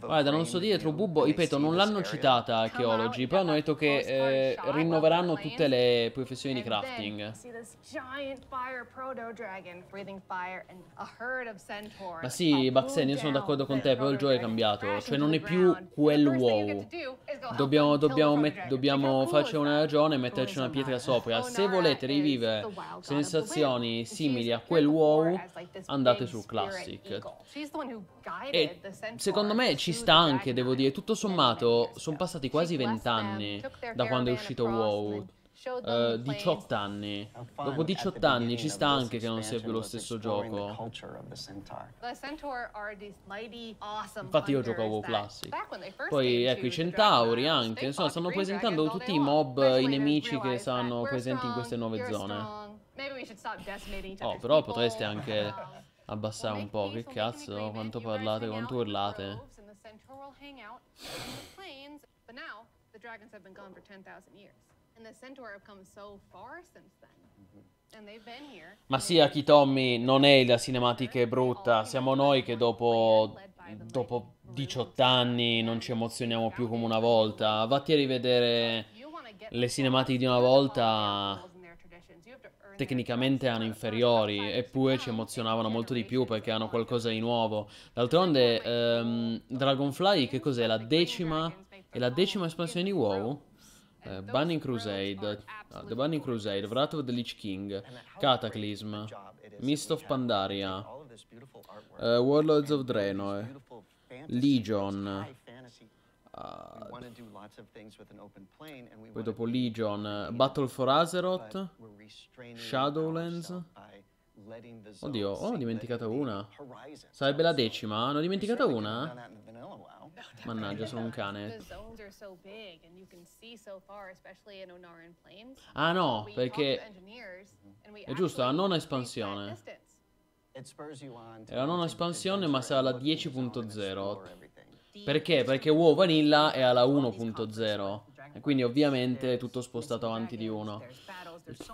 Guarda, non so dietro Bubbo, ripeto, non l'hanno citata archeologi, però hanno detto che eh, rinnoveranno tutte le professioni di crafting. See this giant proto dragon breathing fire and ma sì, Baxen, io sono d'accordo con te, però il gioco è cambiato. Cioè non è più quel wow. Dobbiamo, dobbiamo, dobbiamo farci una ragione e metterci una pietra sopra. Oh, Se volete rivivere sensazioni simili a quel wow, andate su Classic. E secondo me ci sta anche, devo dire. Tutto sommato, sono passati quasi vent'anni da quando è uscito wow uh, eh, 18 anni. Dopo 18 anni ci sta anche che non sia più lo stesso gioco. Infatti io giocavo Classic. Poi ecco i Centauri anche, insomma stanno presentando tutti i mob, i nemici che saranno presenti in queste nuove zone. Oh, però potreste anche abbassare un po', che cazzo, quanto parlate, quanto urlate. But now, the dragons have been gone for 10,000 years. Mm-hmm. Ma sì, Tommy, non è la cinematica è brutta, siamo noi che dopo, dopo 18 anni non ci emozioniamo più come una volta. Vatti a rivedere le cinematiche di una volta tecnicamente erano inferiori, eppure ci emozionavano molto di più perché hanno qualcosa di nuovo. D'altronde, ehm, Dragonfly, che cos'è? La decima, è la decima espansione di WoW? Eh, Bunny Crusade, ah, The Bunny Crusade, Wrath of the Lich King, Cataclysm, Mist of Pandaria, uh, Warlords of Draenor, Legion, uh, poi dopo Legion, eh, Battle for Azeroth, Shadowlands, oddio, oh, ho dimenticata una, sarebbe la decima, ne ho dimenticata una? Mannaggia, sono un cane. Ah no, perché è giusto, la nona espansione. È la nona espansione, ma sarà la 10.0. Perché? Perché WoW Vanilla è alla 1.0. E quindi ovviamente è tutto spostato avanti di 1.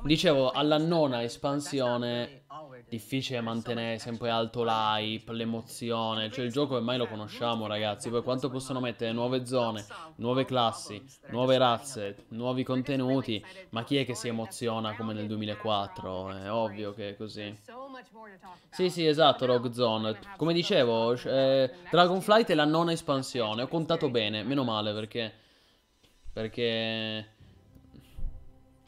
Dicevo, alla nona espansione difficile mantenere sempre alto l'hype, l'emozione, cioè il gioco ormai lo conosciamo ragazzi, poi quanto possono mettere nuove zone, nuove classi, nuove razze, nuovi contenuti, ma chi è che si emoziona come nel 2004? È ovvio che è così. Sì, sì, esatto, Rogue Zone. Come dicevo, eh, Dragonflight è la nona espansione, ho contato bene, meno male perché... Perché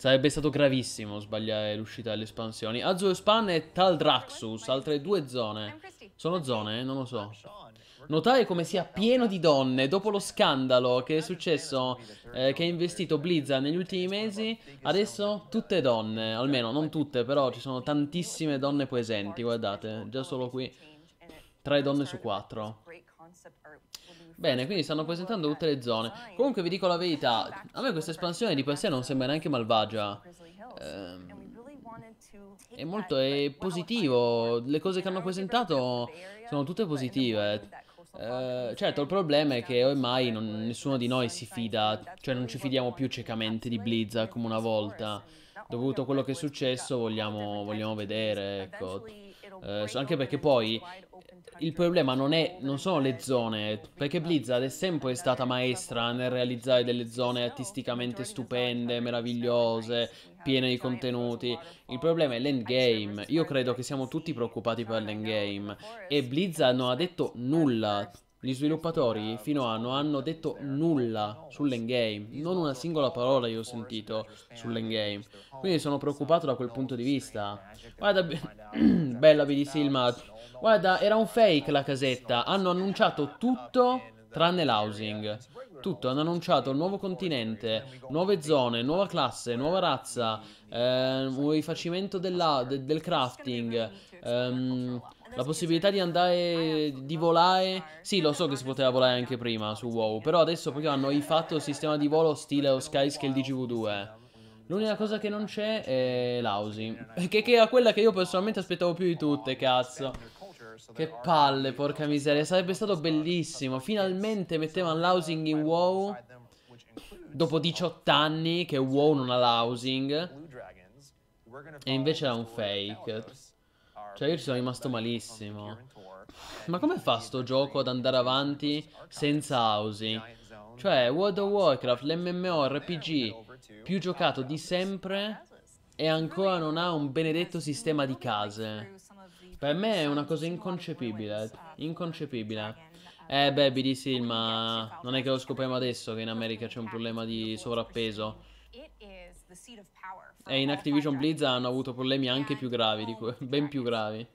Sarebbe stato gravissimo sbagliare l'uscita delle espansioni. Span e Tal Taldraxus, altre due zone. Sono zone? Non lo so. Notare come sia pieno di donne dopo lo scandalo che è successo, eh, che ha investito Blizzard negli ultimi mesi, adesso tutte donne, almeno non tutte, però ci sono tantissime donne presenti, guardate, già solo qui, tre donne su quattro. Bene, quindi stanno presentando tutte le zone. Comunque vi dico la verità, a me questa espansione di per sé non sembra neanche malvagia. Ehm, è molto è positivo, le cose che hanno presentato sono tutte positive. Eh, certo, il problema è che ormai non, nessuno di noi si fida, cioè non ci fidiamo più ciecamente di Blizzard come una volta. Dovuto a quello che è successo vogliamo, vogliamo vedere, ecco. Eh, anche perché poi il problema non, è, non sono le zone, perché Blizzard è sempre stata maestra nel realizzare delle zone artisticamente stupende, meravigliose, piene di contenuti. Il problema è l'endgame. Io credo che siamo tutti preoccupati per l'endgame. E Blizzard non ha detto nulla. Gli sviluppatori fino a non hanno detto nulla sull'endgame, non una singola parola io ho sentito sull'endgame, quindi sono preoccupato da quel punto di vista. Guarda, be- [coughs] bella BD Silmar, Guarda, era un fake la casetta. Hanno annunciato tutto tranne l'housing. Tutto, hanno annunciato il nuovo continente, nuove zone, nuova classe, nuova razza, eh, un rifacimento de, del crafting, ehm, la possibilità di andare, di volare. Sì, lo so che si poteva volare anche prima su WoW, però adesso proprio hanno rifatto il sistema di volo stile o Skyscale di GV2. L'unica cosa che non c'è è l'housing, [laughs] che, che era quella che io personalmente aspettavo più di tutte, cazzo. Che palle, porca miseria, sarebbe stato bellissimo. Finalmente mettevano l'housing in WoW. Dopo 18 anni che WoW non ha l'housing. E invece era un fake. Cioè io ci sono rimasto malissimo. Ma come fa sto gioco ad andare avanti senza housing? Cioè World of Warcraft, l'MMORPG più giocato di sempre e ancora non ha un benedetto sistema di case. Per me è una cosa inconcepibile. Inconcepibile. Eh beh, BD sì, ma non è che lo scopriamo adesso che in America c'è un problema di sovrappeso. E in Activision Blizzard hanno avuto problemi anche più gravi, ben più gravi.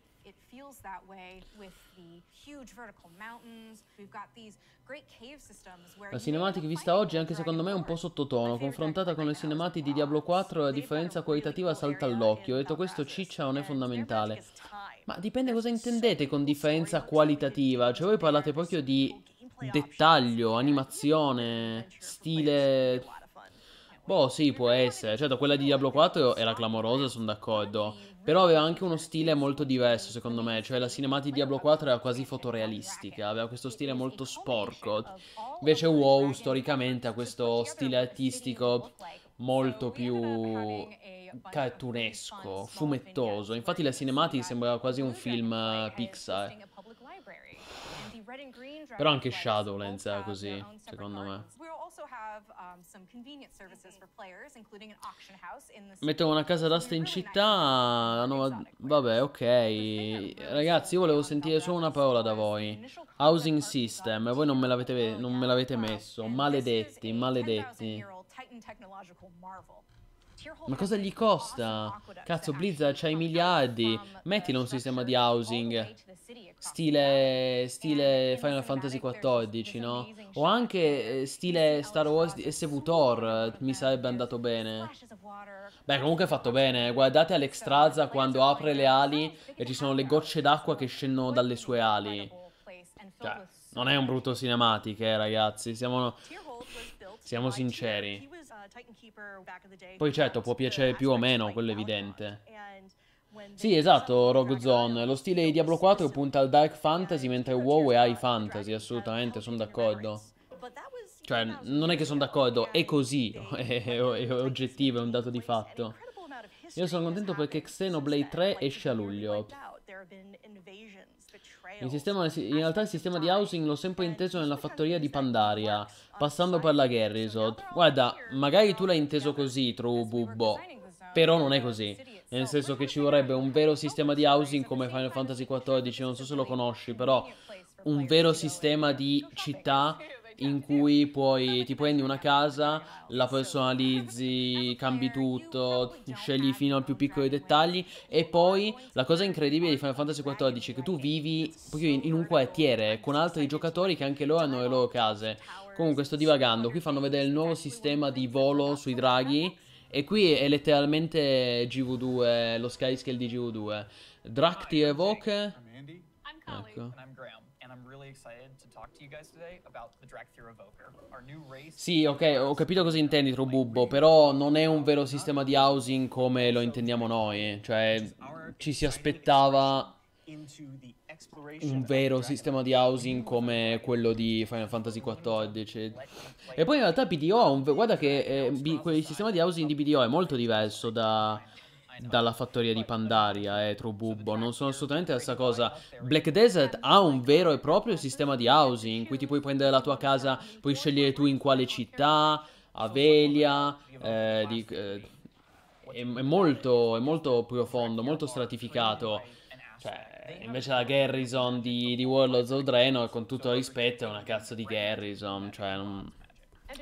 La cinematica vista oggi è anche secondo me un po' sottotono, confrontata con le cinematiche di Diablo 4 la differenza qualitativa salta all'occhio, detto questo ciccia non è fondamentale. Ma dipende cosa intendete con differenza qualitativa, cioè voi parlate proprio di dettaglio, animazione, stile... Boh, sì, può essere. Certo, quella di Diablo 4 era clamorosa, sono d'accordo. Però aveva anche uno stile molto diverso, secondo me. Cioè, la cinematica di Diablo 4 era quasi fotorealistica, aveva questo stile molto sporco. Invece WoW, storicamente, ha questo stile artistico molto più eh, cartunesco, fumettoso. Infatti la cinematica sembrava quasi un film eh, Pixar. Però anche Shadowlands era così, secondo me. Um, Mettono una casa d'asta in città, no, vabbè, ok. Ragazzi, io volevo sentire solo una parola da voi. Housing system, e voi non me l'avete messo. Maledetti, maledetti. Ma cosa gli costa? Cazzo, Blizzard c'ha i miliardi. Mettilo un sistema di housing. Stile, stile Final Fantasy XIV, no? O anche eh, stile Star Wars SV Thor mi sarebbe andato bene. Beh, comunque è fatto bene. Guardate Alexstrasza quando apre le ali e ci sono le gocce d'acqua che scendono dalle sue ali. Cioè, non è un brutto cinematic, eh, ragazzi. Siamo, siamo sinceri. Uh, Poi certo può piacere più o meno, quello è evidente. Sì, esatto, Rogue Zone. Lo stile di Diablo 4 punta al dark fantasy, mentre WoW è high fantasy, assolutamente, sono d'accordo. Cioè, non è che sono d'accordo, è così, [laughs] è, è, è oggettivo, è un dato di fatto. Io sono contento perché Xenoblade 3 esce a luglio. Sistema, in realtà il sistema di housing l'ho sempre inteso nella fattoria di Pandaria, passando per la Garrisot. Guarda, magari tu l'hai inteso così, True Bubbo, però non è così. Nel senso che ci vorrebbe un vero sistema di housing come Final Fantasy XIV, non so se lo conosci, però un vero sistema di città in cui puoi, ti prendi una casa, la personalizzi, cambi tutto, scegli fino al più piccolo dei dettagli e poi la cosa incredibile di Final Fantasy XIV è che tu vivi proprio in un quartiere con altri giocatori che anche loro hanno le loro case. Comunque sto divagando, qui fanno vedere il nuovo sistema di volo sui draghi. E qui è letteralmente GV2, lo skyscale di GV2. Drac ti evoca. Ecco and I'm really excited to talk to you guys today about the Drakthir Evoker, our new race. Sì, ok, ho capito cosa intendi, Trobubbo, però non è un vero sistema di housing come lo intendiamo noi, eh. cioè ci si aspettava un vero sistema di housing come quello di Final Fantasy XIV. E poi in realtà PDO, guarda che eh, il sistema di housing di BDO è molto diverso da dalla fattoria di Pandaria e eh, Trububbo, non sono assolutamente la stessa cosa. Black Desert ha un vero e proprio sistema di housing in cui ti puoi prendere la tua casa, puoi scegliere tu in quale città, Avelia, eh, di, eh, è, è, molto, è molto profondo, molto stratificato. Cioè, invece la Garrison di, di Warlords of Draenor, con tutto il rispetto, è una cazzo di Garrison. Cioè, non...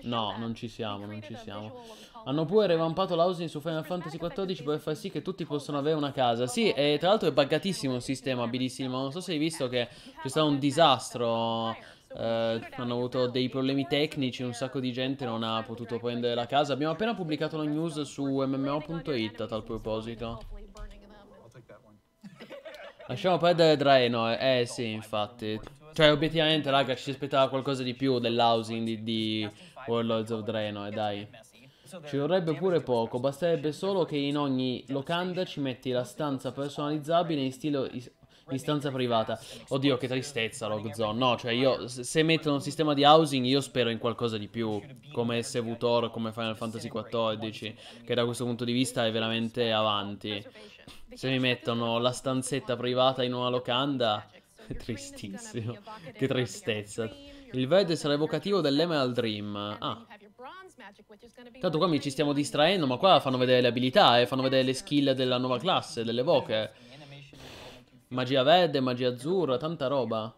no, non ci siamo, non ci siamo. Hanno pure revampato l'housing su Final Fantasy XIV per far sì che tutti possano avere una casa. Sì, e tra l'altro è buggatissimo il sistema, abilissimo. Non so se hai visto che c'è stato un disastro. Eh, hanno avuto dei problemi tecnici, un sacco di gente non ha potuto prendere la casa. Abbiamo appena pubblicato la news su mmo.it a tal proposito. Lasciamo perdere Draeno, eh, eh sì, infatti. Cioè, obiettivamente, raga, ci si aspettava qualcosa di più dell'housing di, di Warlords of Draeno, e eh, dai. Ci vorrebbe pure poco, basterebbe solo che in ogni locanda ci metti la stanza personalizzabile in stile in stanza privata. Oddio, che tristezza, Rogue No, cioè io, se mettono un sistema di housing, io spero in qualcosa di più, come SV Tor, come Final Fantasy XIV, che da questo punto di vista è veramente avanti. Se mi mettono la stanzetta privata in una locanda, è [laughs] tristissimo. Che tristezza. Il verde sarà evocativo dell'Emerald Dream. Ah, Tanto qua mi ci stiamo distraendo, ma qua fanno vedere le abilità, eh, fanno vedere le skill della nuova classe, delle voche. Magia verde, magia azzurra, tanta roba.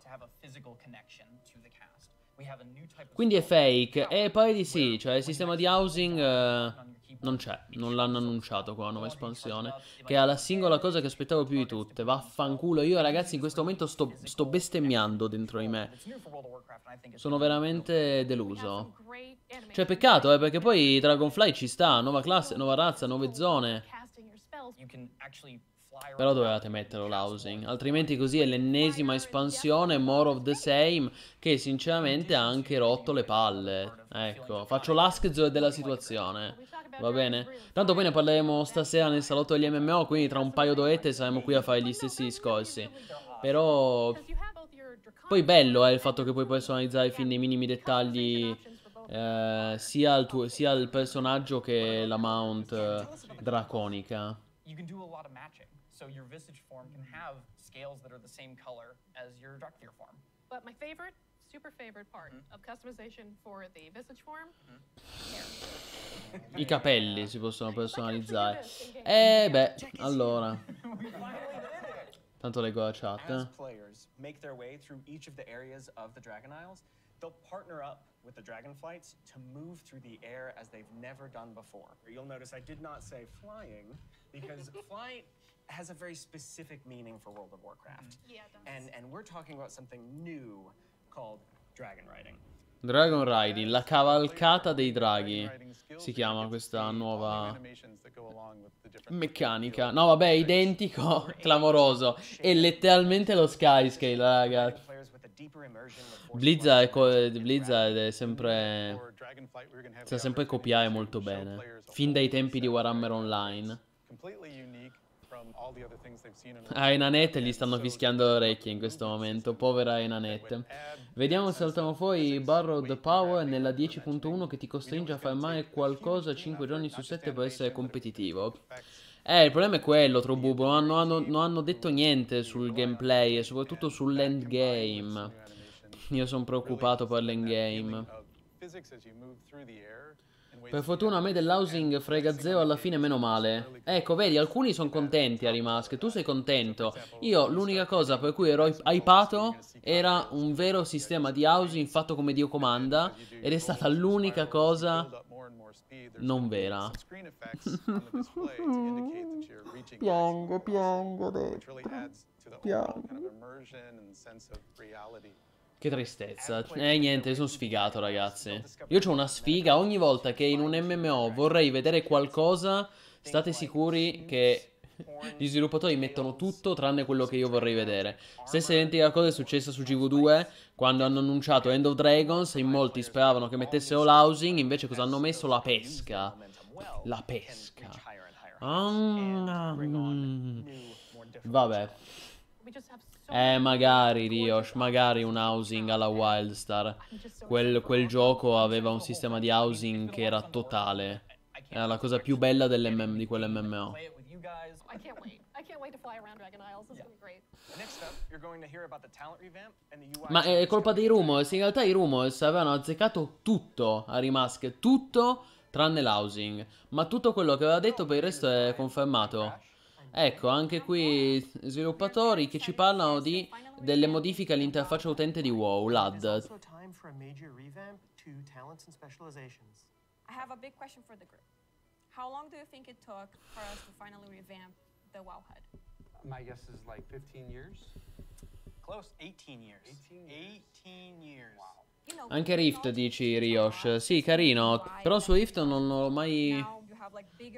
Quindi è fake, e eh, pare di sì, cioè il sistema di housing... Eh non c'è, non l'hanno annunciato qua la nuova espansione, che è la singola cosa che aspettavo più di tutte, vaffanculo, io ragazzi in questo momento sto, sto bestemmiando dentro di me, sono veramente deluso. Cioè peccato, eh, perché poi Dragonfly ci sta, nuova classe, nuova razza, nuove zone. Però dovevate metterlo l'housing, altrimenti così è l'ennesima espansione, more of the same, che sinceramente ha anche rotto le palle. Ecco, faccio l'askzo della situazione va bene? Tanto poi ne parleremo stasera nel salotto degli MMO, quindi tra un paio d'orette saremo qui a fare gli stessi discorsi. Però... Poi bello è eh, il fatto che puoi personalizzare fin nei minimi dettagli eh, sia, il tuo, sia, il personaggio che la mount eh, draconica. So your visage form can have scales that are the same color as your dark form. But my favorite super favorite part mm -hmm. of customization for the visage form. Mm -hmm. I capelli si possono personalizzare. Eh beh, allora. [laughs] Tanto leggo la chat. As players make their way through each of the areas of the Dragon Isles, they'll partner up with the Dragonflights to move through the air as they've never done before. You'll notice I did not say flying because [laughs] flight has a very specific meaning for World of Warcraft. Mm-hmm. Yeah, and and we're talking about something new Dragon Riding, la cavalcata dei draghi si chiama questa nuova meccanica. No, vabbè, identico, [laughs] clamoroso. È letteralmente lo Skyscale, ragazzi. Blizzard è, Blizzard è sempre... sa sempre copiare molto bene. Fin dai tempi di Warhammer Online. A ah, Enanette gli stanno fischiando le orecchie in questo momento, povera Enanette. Vediamo se saltano fuori Borrowed Power nella 10.1 che ti costringe a far male qualcosa 5 giorni su 7 per essere competitivo. Eh, il problema è quello, Trobubo, non hanno, non hanno detto niente sul gameplay e soprattutto sull'endgame. Io sono preoccupato per l'endgame. Per fortuna a me dell'housing frega zero alla fine meno male. Ecco, vedi, alcuni sono contenti a Rimask, tu sei contento. Io l'unica cosa per cui ero hypato era un vero sistema di housing fatto come Dio comanda ed è stata l'unica cosa non vera. piango, piango dentro. Piango. Che tristezza. Ecco, eh ecco, niente, ecco. sono sfigato ragazzi. Io ho una sfiga ogni volta che in un MMO vorrei vedere qualcosa, state sicuri che gli sviluppatori mettono tutto tranne quello che io vorrei vedere. Stessa identica cosa è successa su GV2 quando hanno annunciato End of Dragons in molti speravano che mettessero l'housing, invece cosa hanno messo? La pesca. La pesca. Ah, mm. Vabbè. Eh, magari, Riosh, magari un housing alla Wildstar. Quel, quel gioco aveva un sistema di housing che era totale. Era la cosa più bella di quell'MMO. Ma è colpa dei Rumors. In realtà i Rumors avevano azzeccato tutto a Rimask, tutto tranne l'housing. Ma tutto quello che aveva detto per il resto è confermato. Ecco, anche qui sviluppatori che ci parlano di delle modifiche all'interfaccia utente di WoW, LUD. My guess is like 15 years. Close, 18 years. 18 years. 18 years. Wow. Anche Rift dici Riosh. Sì, carino, però su Rift non ho mai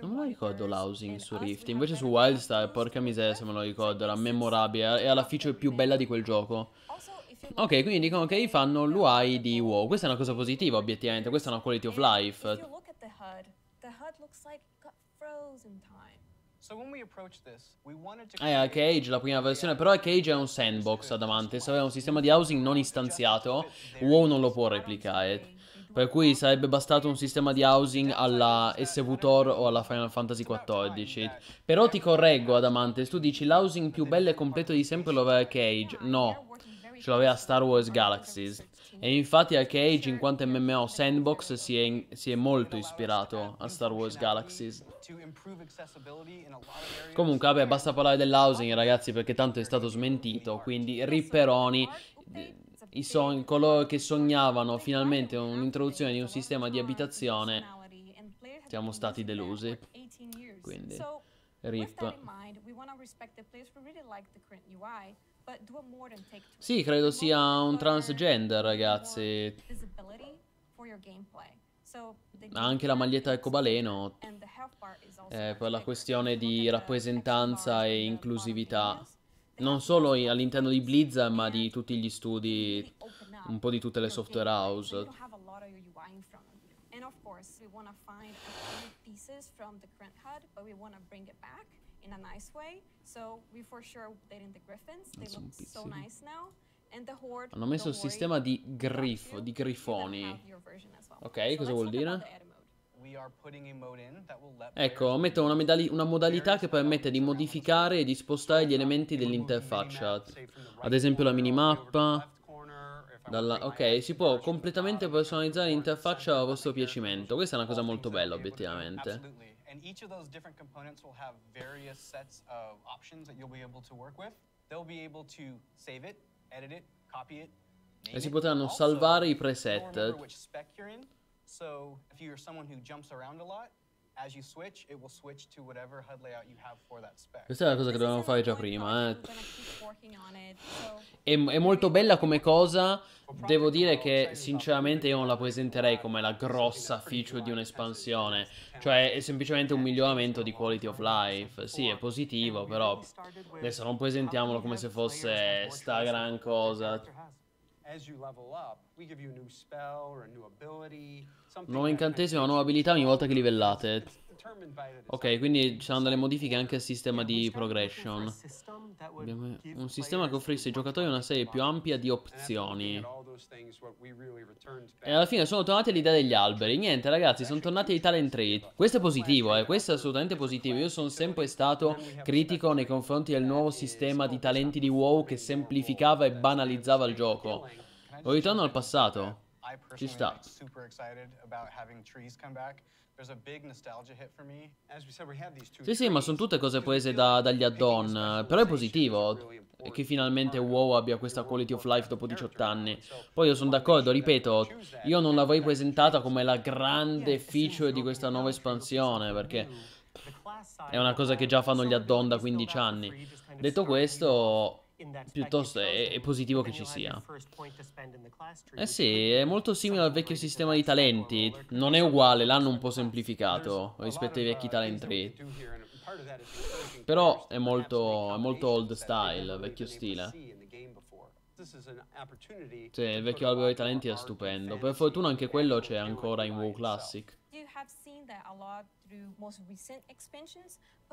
non me lo ricordo l'housing su Rift. Invece su Wildstar, porca miseria se me lo ricordo. Era memorabile. Era la feature più bella di quel gioco. Ok, quindi dicono che fanno l'UI di WoW. Questa è una cosa positiva, obiettivamente. Questa è una quality of life. Eh, ah, Arcade, la prima versione, però Arcade è un sandbox davanti. Se aveva un sistema di housing non istanziato, WoW non lo può replicare. Per cui sarebbe bastato un sistema di housing alla SVTOR o alla Final Fantasy XIV. Però ti correggo, Adamantes, tu dici l'housing più bello e completo di sempre lo aveva Cage. No, ce l'aveva Star Wars Galaxies. E infatti a Cage, in quanto MMO sandbox, si è, si è, molto ispirato a Star Wars Galaxies. Comunque, vabbè, basta parlare dell'housing, ragazzi, perché tanto è stato smentito. Quindi, ripperoni son, coloro che sognavano finalmente un'introduzione di un sistema di abitazione siamo stati delusi. Quindi, rip. Sì, credo sia un transgender, ragazzi. Anche la maglietta del cobaleno eh, per la questione di rappresentanza e inclusività non solo all'interno di Blizzard, ma di tutti gli studi, un po' di tutte le software house. Hanno messo il sistema di griffo, di grifoni. Ok, cosa vuol dire? Ecco, metto una, una, modalità che permette di modificare e di spostare gli elementi dell'interfaccia. Ad esempio la minimappa. Dalla... Ok, si può completamente personalizzare l'interfaccia a vostro piacimento. Questa è una cosa molto bella, obiettivamente. e si potranno salvare i preset. So if you're someone who jumps around a lot, as you switch, it will switch to whatever HUD layout you have for that spec. Questa è la cosa che dovevamo fare già prima. Eh. È, è molto bella come cosa. Devo dire che sinceramente io non la presenterei come la grossa feature di un'espansione. Cioè è semplicemente un miglioramento di quality of life. Sì, è positivo, però adesso non presentiamolo come se fosse sta gran cosa. Nuovo incantesimo, una nuova abilità ogni volta che livellate. Ok, quindi ci saranno delle modifiche anche al sistema di progression. Abbiamo un sistema che offrisse ai giocatori una serie più ampia di opzioni. E alla fine sono tornati all'idea degli alberi. Niente, ragazzi, sono tornati ai talent trade. Questo è positivo, eh. Questo è assolutamente positivo. Io sono sempre stato critico nei confronti del nuovo sistema di talenti di WoW che semplificava e banalizzava il gioco. O ritorno al passato. Ci sta. Sì, sì, ma sono tutte cose prese da, dagli add-on, però è positivo che finalmente WoW abbia questa quality of life dopo 18 anni. Poi io sono d'accordo, ripeto, io non l'avrei presentata come la grande feature di questa nuova espansione, perché è una cosa che già fanno gli add-on da 15 anni. Detto questo, piuttosto è, è positivo che ci sia. Eh sì, è molto simile al vecchio sistema di talenti, non è uguale, l'hanno un po' uh, semplificato rispetto ai vecchi uh, talent tree. Però è molto, è molto old style, vecchio stile. Sì, il vecchio albero dei talenti è stupendo. Per fortuna anche quello c'è ancora in WoW Classic. You have seen that a lot through most recent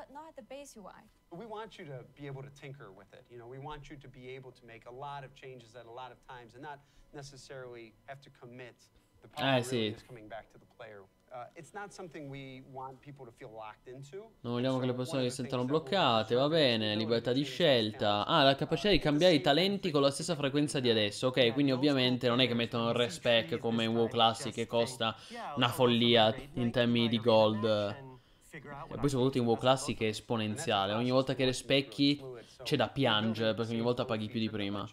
but not the base UI. We want you to be able to tinker with it. You know, we want you to be able to make a lot of changes at a lot of times and not necessarily have to commit. The power eh, really sì. coming back to the player. Uh, it's not something we want people to feel locked into. Non vogliamo so che le persone si sentano bloccate, va bene, libertà di scelta. Ah, la capacità di cambiare i talenti con la stessa frequenza di adesso. Ok, quindi ovviamente non è che mettono il respec come oh, oh, oh, in WoW Classic che costa una follia in termini di gold. E poi soprattutto in WoW Classic è esponenziale. Ogni volta che respecchi c'è da piangere, perché ogni volta paghi più di prima.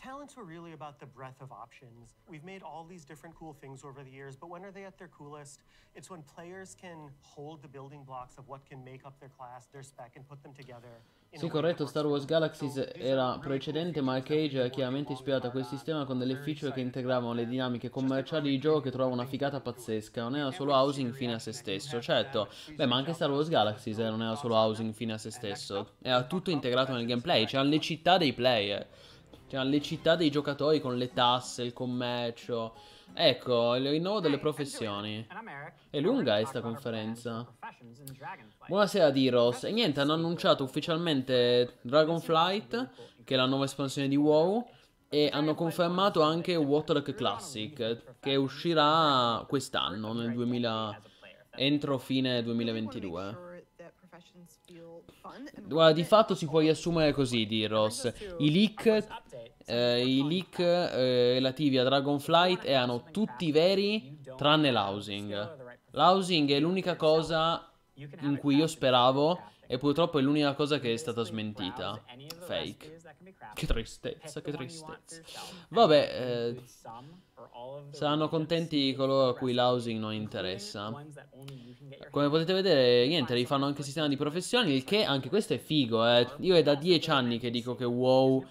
Talents were really about the breadth of options. We've made all these different cool things over the years, but when are they at their coolest? It's when players can hold the building blocks of what can make up their class, their spec, and put them together. Sì, corretto, Star Wars Galaxies era precedente, ma Cage ha chiaramente ispirato a quel sistema con delle feature che integravano le dinamiche commerciali di gioco che trovavo una figata pazzesca, non era solo housing fine a se stesso, certo. Beh, ma anche Star Wars Galaxies non era solo housing fine a se stesso, era tutto integrato nel gameplay, c'erano le città dei player, c'erano le città dei giocatori con le tasse, il commercio Ecco, il rinnovo delle professioni. È lunga questa conferenza. Buonasera, Diros. E niente, hanno annunciato ufficialmente Dragonflight, che è la nuova espansione di WoW, e hanno confermato anche Waterlock Classic, che uscirà quest'anno, nel 2000, entro fine 2022. Guarda, di fatto si può riassumere così, Ross. I leak eh, i leak eh, relativi a Dragonflight erano tutti veri tranne l'housing. L'housing è l'unica cosa in cui io speravo e purtroppo è l'unica cosa che è stata smentita. Fake. Che tristezza, che tristezza. Vabbè, eh, saranno contenti coloro a cui l'housing non interessa. Come potete vedere, niente, rifanno anche il sistema di professioni, il che anche questo è figo. Eh. Io è da dieci anni che dico che WoW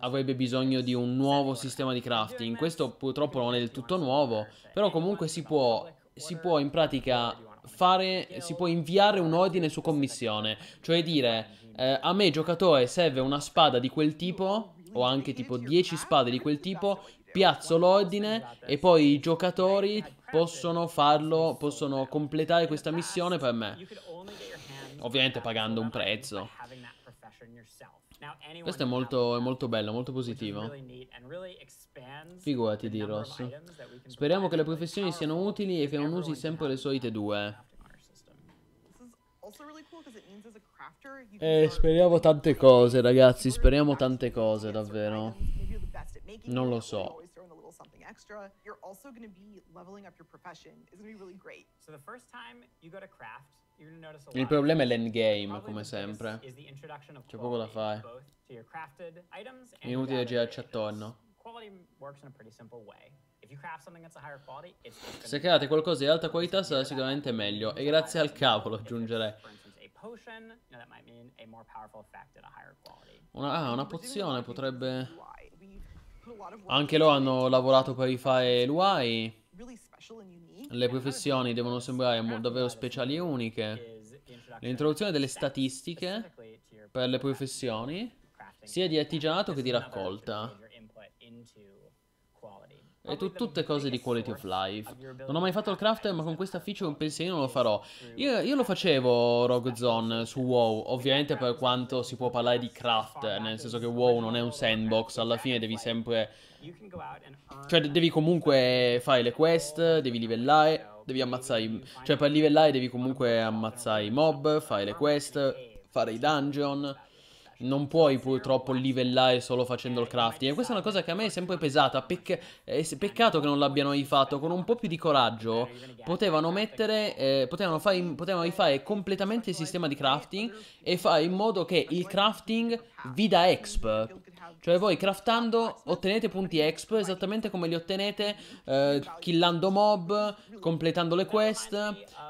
avrebbe bisogno di un nuovo sistema di crafting. Questo purtroppo non è del tutto nuovo, però comunque si può, si può in pratica fare, si può inviare un ordine su commissione, cioè dire eh, a me giocatore serve una spada di quel tipo o anche tipo 10 spade di quel tipo, piazzo l'ordine e poi i giocatori possono farlo, possono completare questa missione per me. Ovviamente pagando un prezzo. Questo è molto, è molto bello, molto positivo. Figurati di Ross. Speriamo che le professioni siano utili e che non usi sempre le solite due. Eh, speriamo tante cose, ragazzi. Speriamo tante cose, davvero. Non lo so. You're also going to be leveling up your profession. It's craft, il problema è l'endgame, come sempre. C'è poco da fare. È inutile girarci attorno. Se create qualcosa di alta qualità sarà sicuramente meglio, e grazie al cavolo aggiungerei. Una, ah, una pozione potrebbe... Anche loro hanno lavorato per rifare l'UI. Le professioni devono sembrare davvero speciali e uniche. L'introduzione delle statistiche per le professioni, sia di artigianato che di raccolta. E tu, tutte cose di quality of life. Non ho mai fatto il crafter, ma con questa feature un pensierino lo farò. Io, io lo facevo Rogue Zone su WoW, ovviamente per quanto si può parlare di crafter, nel senso che WoW non è un sandbox, alla fine devi sempre cioè, devi comunque fare le quest, devi livellare, devi ammazzare... I... Cioè, per livellare devi comunque ammazzare i mob, fare le quest, fare i dungeon. Non puoi purtroppo livellare solo facendo il crafting. E questa è una cosa che a me è sempre pesata. Pecc peccato che non l'abbiano rifatto. Con un po' più di coraggio potevano mettere. Eh, potevano, fare, potevano rifare completamente il sistema di crafting. E fare in modo che il crafting vi dà exp. Cioè voi craftando ottenete punti exp esattamente come li ottenete eh, killando mob, completando le quest.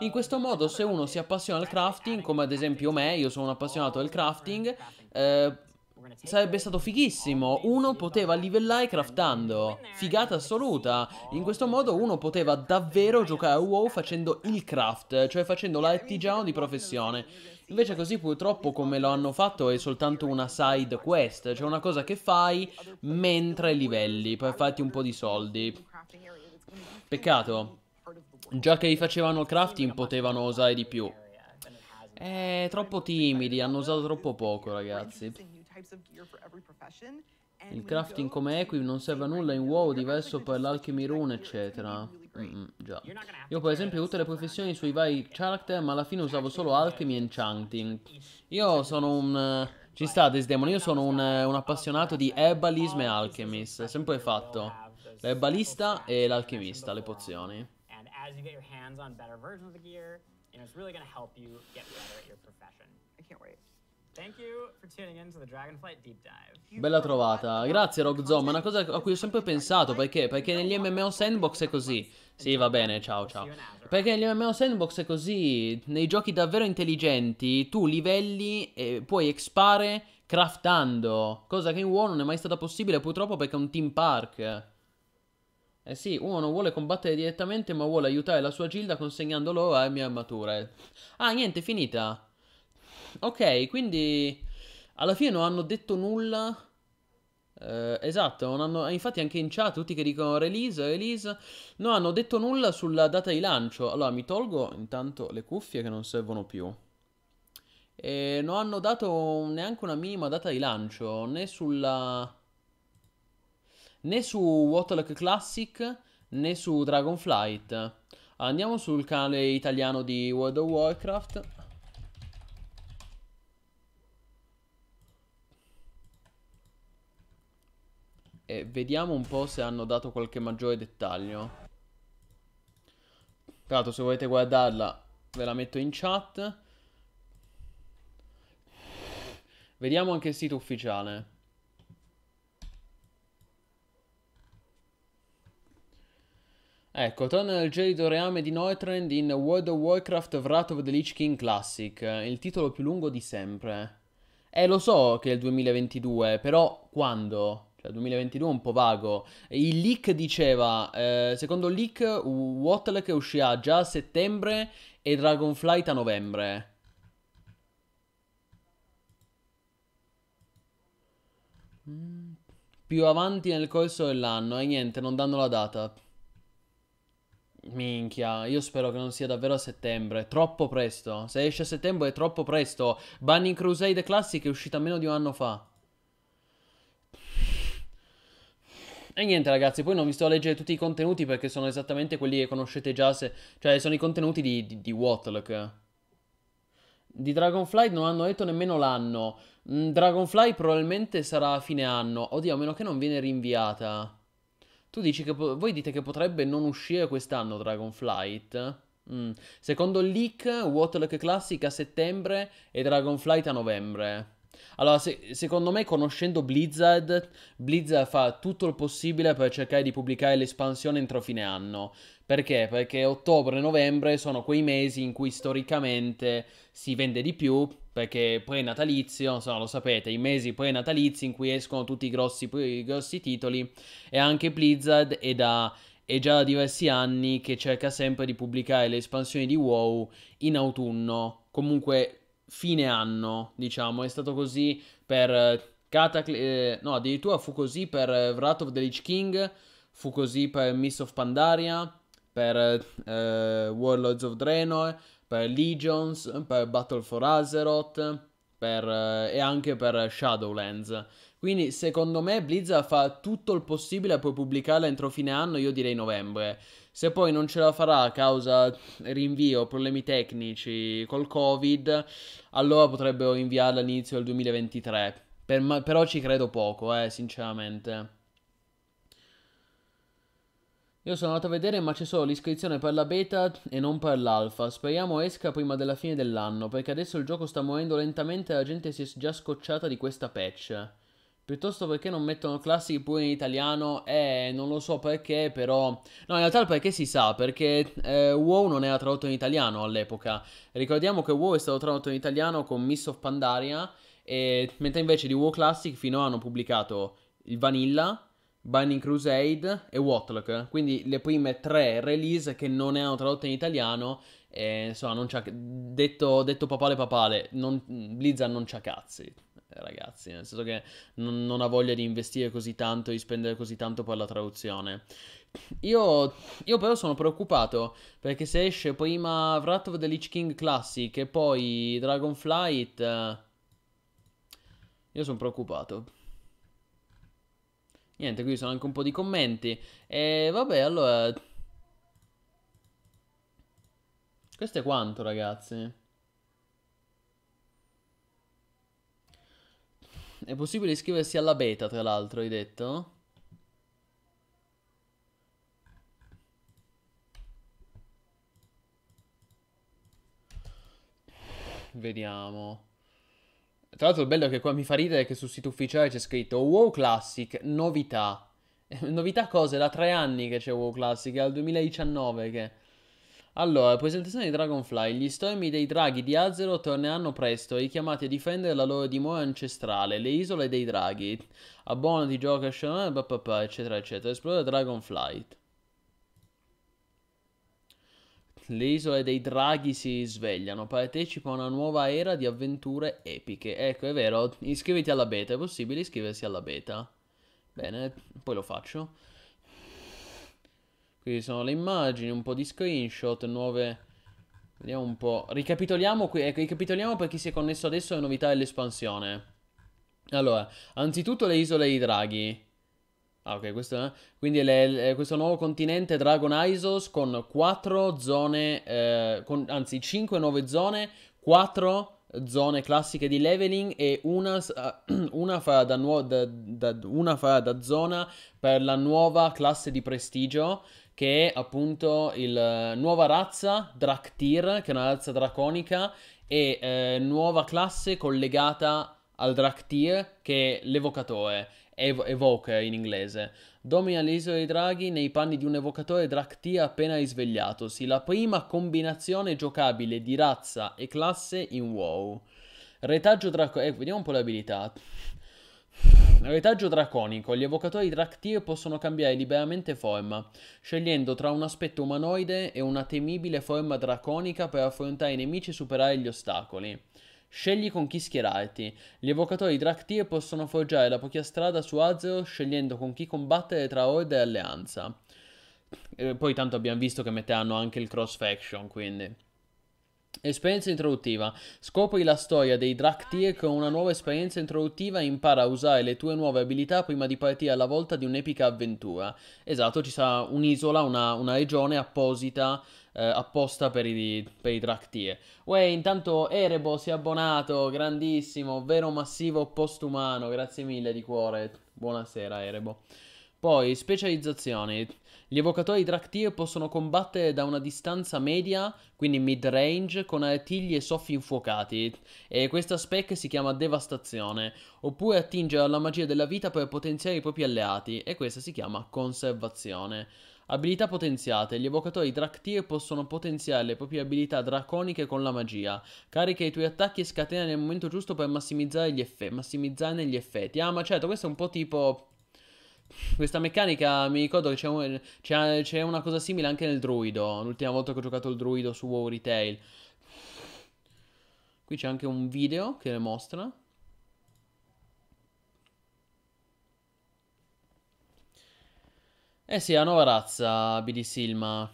In questo modo se uno si appassiona al crafting, come ad esempio me, io sono un appassionato del crafting, eh, Sarebbe stato fighissimo, uno poteva livellare craftando, figata assoluta, in questo modo uno poteva davvero giocare a WoW facendo il craft, cioè facendo l'artigiano di professione. Invece così purtroppo come lo hanno fatto è soltanto una side quest, cioè una cosa che fai mentre livelli per farti un po' di soldi. Peccato. Già che facevano crafting potevano usare di più. Eh, troppo timidi, hanno usato troppo poco ragazzi. Il crafting come equi non serve a nulla in WoW, diverso per l'alchemy rune eccetera. Mm, già. Io per esempio ho tutte le professioni sui vari character, ma alla fine usavo solo alchemy e enchanting. Eh, io sono un... Ci sta Desdemon, io sono un, un appassionato di herbalism e alchemist, sempre fatto. L'herbalista e l'alchemista, le pozioni. And Bella trovata. Grazie Rogzom, è una cosa a cui ho sempre pensato, perché? Perché negli MMO Sandbox è così. Sì, va bene, ciao ciao. Perché negli MMO Sandbox è così, nei giochi davvero intelligenti, tu livelli e puoi expare craftando, cosa che in WoW non è mai stata possibile purtroppo perché è un team park. Eh sì, uno non vuole combattere direttamente ma vuole aiutare la sua gilda consegnando loro armi e armature. Ah, niente, finita. Ok, quindi alla fine non hanno detto nulla. Eh, esatto, hanno, infatti anche in chat tutti che dicono release, release, non hanno detto nulla sulla data di lancio. Allora mi tolgo intanto le cuffie che non servono più. E non hanno dato neanche una minima data di lancio, né sulla... né su Waterlock Classic, né su Dragonflight. Andiamo sul canale italiano di World of Warcraft. E vediamo un po' se hanno dato qualche maggiore dettaglio. Tra l'altro se volete guardarla ve la metto in chat. Vediamo anche il sito ufficiale. Ecco, torna nel gelido reame di Neutrend in World of Warcraft Wrath of the Lich King Classic, il titolo più lungo di sempre. Eh, lo so che è il 2022, però quando? Cioè, 2022 è un po' vago. Il leak diceva, eh, secondo il leak, Wattlek uscirà già a settembre e Dragonflight a novembre. Mm. Più avanti nel corso dell'anno e eh, niente, non danno la data. Minchia, io spero che non sia davvero a settembre. troppo presto. Se esce a settembre è troppo presto. Banning Crusade Classic è uscita meno di un anno fa. E niente ragazzi, poi non vi sto a leggere tutti i contenuti perché sono esattamente quelli che conoscete già, se... cioè sono i contenuti di, di, di Watlock. Di Dragonfly non hanno detto nemmeno l'anno. Mm, Dragonfly probabilmente sarà a fine anno. Oddio, a meno che non viene rinviata. Tu dici che... voi dite che potrebbe non uscire quest'anno Dragonflight? Mm. Secondo il leak, Watlock Classic a settembre e Dragonflight a novembre. Allora, se, secondo me, conoscendo Blizzard, Blizzard fa tutto il possibile per cercare di pubblicare l'espansione entro fine anno. Perché? Perché ottobre e novembre sono quei mesi in cui storicamente si vende di più, perché poi è natalizio insomma lo sapete, i mesi pre-natalizi in cui escono tutti i grossi, i grossi titoli e anche Blizzard è da è già da diversi anni che cerca sempre di pubblicare le espansioni di WoW in autunno, comunque fine anno, diciamo, è stato così per eh, Cataclysm, Eh, no, addirittura fu così per eh, Wrath of the Lich King, fu così per Miss of Pandaria, per eh, eh, Warlords of Draenor, per Legions, per Battle for Azeroth per, eh, e anche per Shadowlands. Quindi secondo me Blizzard fa tutto il possibile per pubblicarla entro fine anno, io direi novembre. Se poi non ce la farà a causa rinvio, problemi tecnici col Covid, allora potrebbero inviarla all'inizio del 2023. Per ma- però ci credo poco, eh, sinceramente. Io sono andato a vedere, ma c'è solo l'iscrizione per la beta e non per l'alfa. Speriamo esca prima della fine dell'anno, perché adesso il gioco sta muovendo lentamente e la gente si è già scocciata di questa patch. Piuttosto perché non mettono classici pure in italiano? Eh, non lo so perché, però... No, in realtà perché si sa, perché eh, WoW non era tradotto in italiano all'epoca. Ricordiamo che WoW è stato tradotto in italiano con Miss of Pandaria, e... mentre invece di WoW Classic fino a hanno pubblicato il Vanilla, Binding Crusade e Watlock. Quindi le prime tre release che non erano tradotte in italiano, eh, insomma, non c'ha... detto, detto papale papale, non... Blizzard non c'ha cazzi ragazzi, nel senso che non, non, ha voglia di investire così tanto, di spendere così tanto per la traduzione. Io, io però sono preoccupato perché se esce prima Wrath of the Lich King Classic e poi Dragonflight, eh, io sono preoccupato. Niente, qui sono anche un po' di commenti. E vabbè, allora... Questo è quanto, ragazzi. È possibile iscriversi alla beta, tra l'altro, hai detto? Vediamo. Tra l'altro il bello è che qua mi fa ridere che sul sito ufficiale c'è scritto WoW Classic, novità. [laughs] novità cose? Da tre anni che c'è WoW Classic, è dal 2019 che... Allora, presentazione di Dragonfly. Gli stormi dei draghi di Azeroth torneranno presto, richiamati a difendere la loro dimora ancestrale, le isole dei draghi. Abbonati, gioca a Shonan, eccetera, eccetera. Esplora Dragonflight. Le isole dei draghi si svegliano, partecipa a una nuova era di avventure epiche. Ecco, è vero, iscriviti alla beta, è possibile iscriversi alla beta. Bene, poi lo faccio. Qui sono le immagini, un po' di screenshot, nuove... Vediamo un po'. Ricapitoliamo, qui, eh, ecco, ricapitoliamo per chi si è connesso adesso le novità dell'espansione. Allora, anzitutto le isole dei draghi. Ah, ok, questo, è... Eh. quindi le, le, questo nuovo continente Dragon Isos con 4 zone, eh, con, anzi 5 nuove zone, 4 zone classiche di leveling e una, ah, [clears throat] una farà da, da, da, una farà da zona per la nuova classe di prestigio che è appunto il eh, nuova razza Draktir, che è una razza draconica, e eh, nuova classe collegata al Draktir, che è l'evocatore, ev- evoker in inglese. Domina le isole dei draghi nei panni di un evocatore Draktir appena risvegliatosi, la prima combinazione giocabile di razza e classe in WoW. Retaggio draco... Eh, vediamo un po' le abilità. Retaggio draconico. Gli evocatori Draktir possono cambiare liberamente forma, scegliendo tra un aspetto umanoide e una temibile forma draconica per affrontare i nemici e superare gli ostacoli. Scegli con chi schierarti. Gli evocatori Draktir possono forgiare la propria strada su Azeroth scegliendo con chi combattere tra Horde e Alleanza. E eh, poi tanto abbiamo visto che metteranno anche il cross faction, quindi... Esperienza introduttiva. Scopri la storia dei Draktyr con una nuova esperienza introduttiva e impara a usare le tue nuove abilità prima di partire alla volta di un'epica avventura. Esatto, ci sarà un'isola, una, una regione apposita, eh, apposta per i, per i Draktyr. Uè, intanto Erebo si è abbonato, grandissimo, vero massivo postumano, grazie mille di cuore. Buonasera Erebo. Poi, specializzazioni. Gli evocatori Draktyr possono combattere da una distanza media, quindi mid range, con artigli e soffi infuocati, e questa spec si chiama Devastazione, oppure attingere alla magia della vita per potenziare i propri alleati, e questa si chiama Conservazione. Abilità potenziate. Gli evocatori Draktyr possono potenziare le proprie abilità draconiche con la magia. Carica i tuoi attacchi e scatena nel momento giusto per massimizzare gli eff massimizzarne gli effetti. Ah, ma certo, questo è un po' tipo questa meccanica mi ricordo che c'è, un, c'è, c'è, una cosa simile anche nel druido. L'ultima volta che ho giocato il druido su WoW Retail. Qui c'è anche un video che le mostra. Eh sì, la nuova razza BD Silma.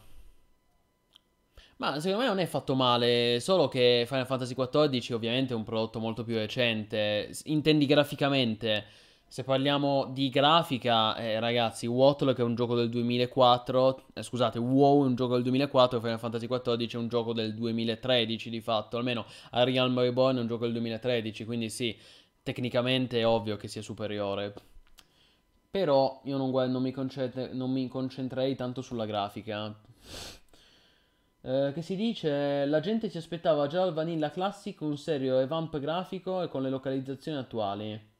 Ma secondo me non è fatto male, solo che Final Fantasy XIV ovviamente è un prodotto molto più recente. Intendi graficamente se parliamo di grafica, eh, ragazzi, che è un gioco del 2004, eh, scusate, WoW è un gioco del 2004, Final Fantasy XIV è un gioco del 2013 di fatto, almeno a Real Reborn è un gioco del 2013, quindi sì, tecnicamente è ovvio che sia superiore. Però io non, non, mi, non mi concentrerei tanto sulla grafica. Eh, che si dice, la gente si aspettava già al Vanilla Classic un serio revamp grafico e con le localizzazioni attuali.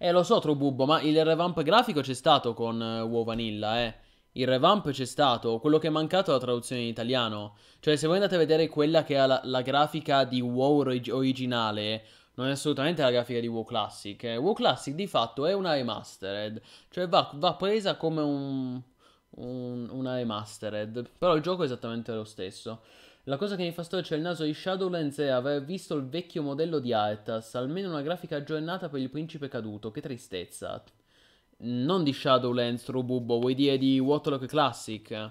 Eh, lo so, Trububbo, ma il revamp grafico c'è stato con eh, WoW Vanilla, eh. Il revamp c'è stato, quello che è mancato è la traduzione in italiano. Cioè, se voi andate a vedere quella che ha la, la grafica di WoW originale, non è assolutamente la grafica di WoW Classic. Eh. WoW Classic di fatto è una remastered, cioè va, va presa come un, un, una remastered, però il gioco è esattamente lo stesso. La cosa che mi fa storcere il naso di Shadowlands è aver visto il vecchio modello di Arthas, almeno una grafica aggiornata per il principe caduto, che tristezza. Non di Shadowlands, Rububbo, vuoi dire di Waterlock Classic?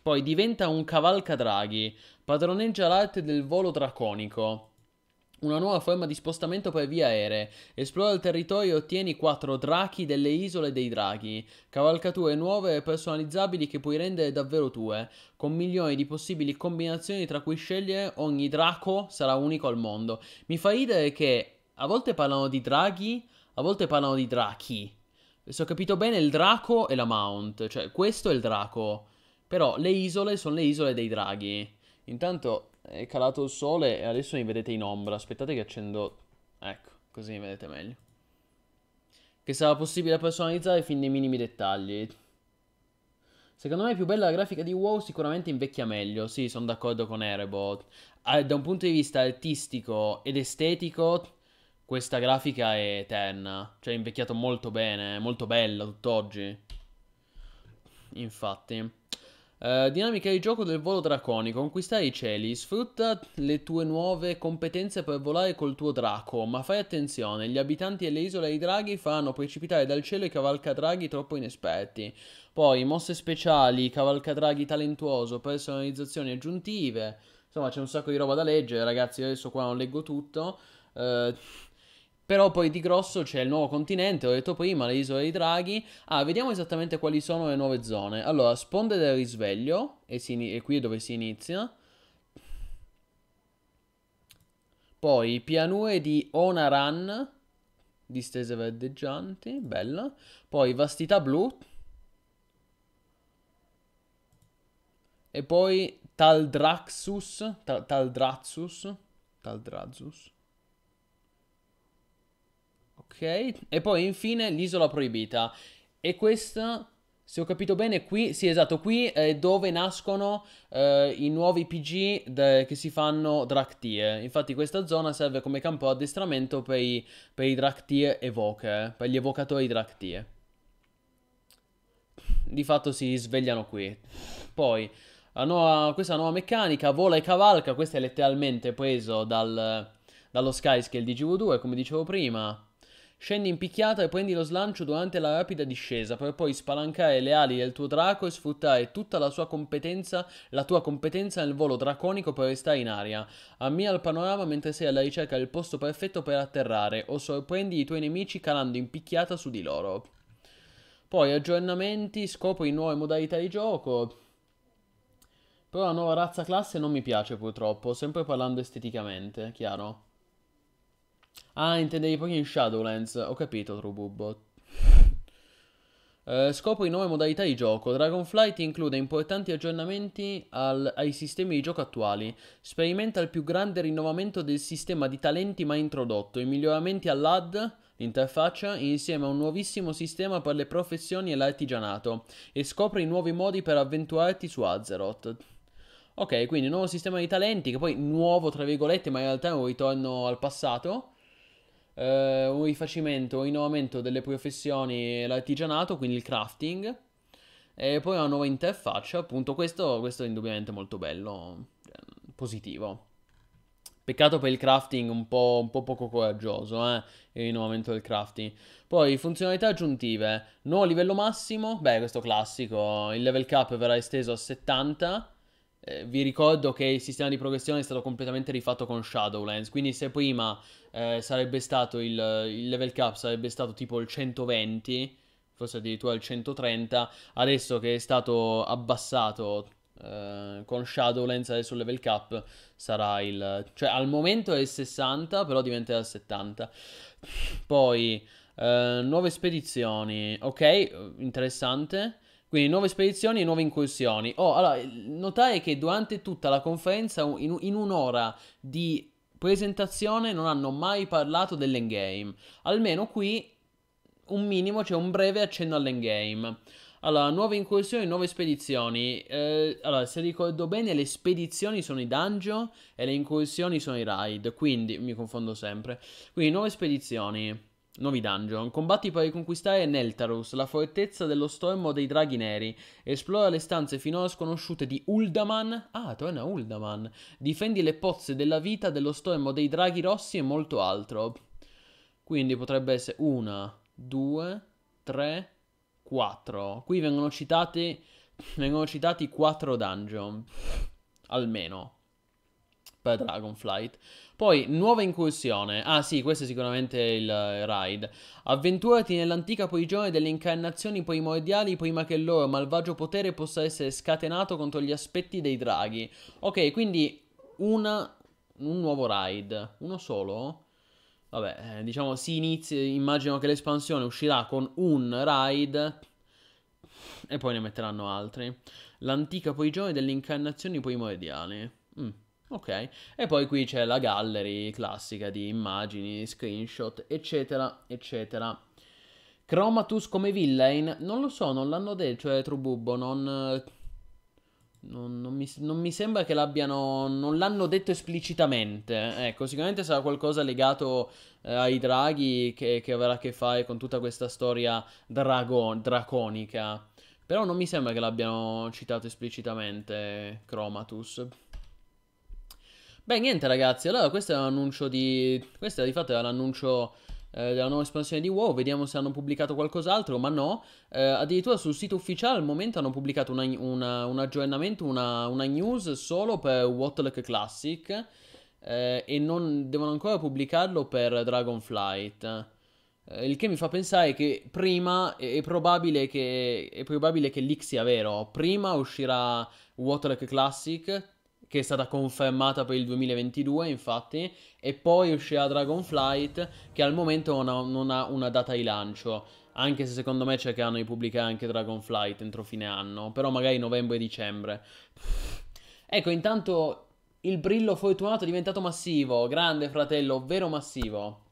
Poi diventa un cavalcadraghi, padroneggia l'arte del volo draconico una nuova forma di spostamento per via aerea. Esplora il territorio e ottieni 4 drachi delle isole dei draghi, cavalcature nuove e personalizzabili che puoi rendere davvero tue, con milioni di possibili combinazioni tra cui scegliere ogni draco sarà unico al mondo. Mi fa ridere che a volte parlano di draghi, a volte parlano di drachi. Se ho capito bene il draco e la mount, cioè questo è il draco. Però le isole sono le isole dei draghi. Intanto è calato il sole e adesso mi vedete in ombra. Aspettate che accendo... Ecco, così mi vedete meglio. Che sarà possibile personalizzare fin nei minimi dettagli. Secondo me è più bella la grafica di WoW, sicuramente invecchia meglio. Sì, sono d'accordo con Erebot. Ah, da un punto di vista artistico ed estetico, questa grafica è eterna. Cioè, è invecchiato molto bene, molto bella tutt'oggi. Infatti. Eh, dinamica di gioco del volo draconico. Conquistare i cieli. Sfrutta le tue nuove competenze per volare col tuo draco. Ma fai attenzione: gli abitanti delle isole dei draghi faranno precipitare dal cielo i cavalcadraghi troppo inesperti. Poi mosse speciali, cavalcadraghi talentuoso, personalizzazioni aggiuntive. Insomma, c'è un sacco di roba da leggere, ragazzi. Adesso qua non leggo tutto. Uh, però poi di grosso c'è il nuovo continente, ho detto prima, le isole dei draghi. Ah, vediamo esattamente quali sono le nuove zone. Allora, sponde del risveglio, e, si, e qui è dove si inizia. Poi pianure di Onaran, distese verdeggianti, bella. Poi vastità blu. E poi Taldraxus, Taldraxus, Taldraxus. Ok, e poi infine l'isola proibita. E questa, se ho capito bene, qui, sì esatto, qui è dove nascono eh, i nuovi PG de, che si fanno Draktir. Infatti questa zona serve come campo addestramento per i, per i Draktir evoche, eh, per gli evocatori Draktir. Di fatto si svegliano qui. Poi, nuova, questa nuova meccanica, vola e cavalca, questo è letteralmente preso dal, dallo Skyscale di GV2, come dicevo prima. Scendi in picchiata e prendi lo slancio durante la rapida discesa per poi spalancare le ali del tuo draco e sfruttare tutta la sua competenza, la tua competenza nel volo draconico per restare in aria. Ammira il panorama mentre sei alla ricerca del posto perfetto per atterrare o sorprendi i tuoi nemici calando in picchiata su di loro. Poi aggiornamenti, scopri nuove modalità di gioco. Però la nuova razza classe non mi piace purtroppo, sempre parlando esteticamente, chiaro? Ah, intendevi pochi in Shadowlands. Ho capito, Trububot. Eh, di nuove modalità di gioco. Dragonflight include importanti aggiornamenti al, ai sistemi di gioco attuali. Sperimenta il più grande rinnovamento del sistema di talenti mai introdotto. I miglioramenti all'AD, l'interfaccia, insieme a un nuovissimo sistema per le professioni e l'artigianato. E scopri nuovi modi per avventurarti su Azeroth. Ok, quindi nuovo sistema di talenti, che poi nuovo tra virgolette, ma in realtà è un ritorno al passato eh, un rifacimento, un rinnovamento delle professioni l'artigianato, quindi il crafting, e poi una nuova interfaccia, appunto questo, questo è indubbiamente molto bello, ehm, positivo. Peccato per il crafting un po', un po poco coraggioso, eh? Il rinnovamento del crafting. Poi funzionalità aggiuntive. Nuovo livello massimo. Beh, questo classico. Il level cap verrà esteso a 70 eh, vi ricordo che il sistema di progressione è stato completamente rifatto con Shadowlands, quindi se prima eh, sarebbe stato il, il, level cap sarebbe stato tipo il 120, forse addirittura il 130, adesso che è stato abbassato eh, con Shadowlands, adesso il level cap sarà il... cioè al momento è il 60, però diventerà il 70. Poi eh, nuove spedizioni, ok, interessante. Quindi nuove spedizioni e nuove incursioni. Oh, allora, notare che durante tutta la conferenza, in, in un'ora di presentazione, non hanno mai parlato dell'endgame. Almeno qui un minimo, c'è cioè un breve accenno all'endgame. Allora, nuove incursioni, nuove spedizioni. Eh, allora, se ricordo bene, le spedizioni sono i dungeon e le incursioni sono i raid. Quindi mi confondo sempre. Quindi, nuove spedizioni. Nuovi dungeon. Combatti per riconquistare Neltarus, la fortezza dello stormo dei draghi neri. Esplora le stanze finora sconosciute di Uldaman. Ah, torna Uldaman. Difendi le pozze della vita dello stormo dei draghi rossi e molto altro. Quindi potrebbe essere una, due, tre, quattro. Qui vengono citati, vengono citati quattro dungeon. Almeno per Dragonflight. Poi, nuova incursione. Ah sì, questo è sicuramente il eh, raid. Avventurati nell'antica prigione delle incarnazioni primordiali prima che il loro malvagio potere possa essere scatenato contro gli aspetti dei draghi. Ok, quindi una, un nuovo raid. Uno solo? Vabbè, eh, diciamo si inizia, immagino che l'espansione uscirà con un raid e poi ne metteranno altri. L'antica prigione delle incarnazioni primordiali. Mm ok? E poi qui c'è la gallery classica di immagini, screenshot, eccetera, eccetera. Chromatus come villain? Non lo so, non l'hanno detto, cioè Trububbo, non... Non, non, mi, non, mi, sembra che l'abbiano. Non l'hanno detto esplicitamente. Ecco, sicuramente sarà qualcosa legato eh, ai draghi che, che, avrà a che fare con tutta questa storia drago, draconica. Però non mi sembra che l'abbiano citato esplicitamente Chromatus. Beh, niente ragazzi, allora questo è l'annuncio di... Questo di fatto è l'annuncio eh, della nuova espansione di WoW, vediamo se hanno pubblicato qualcos'altro, ma no. Eh, addirittura sul sito ufficiale al momento hanno pubblicato una, una, un aggiornamento, una, una, news solo per Watlock Classic eh, e non devono ancora pubblicarlo per Dragonflight. Eh, il che mi fa pensare che prima è probabile che, è probabile che l'X sia vero. Prima uscirà Waterlake Classic, che è stata confermata per il 2022 infatti, e poi uscirà Dragonflight che al momento non ha, non ha una data di lancio, anche se secondo me cercheranno di pubblicare anche Dragonflight entro fine anno, però magari novembre e dicembre. Ecco, intanto il brillo fortunato è diventato massivo, grande fratello, vero massivo.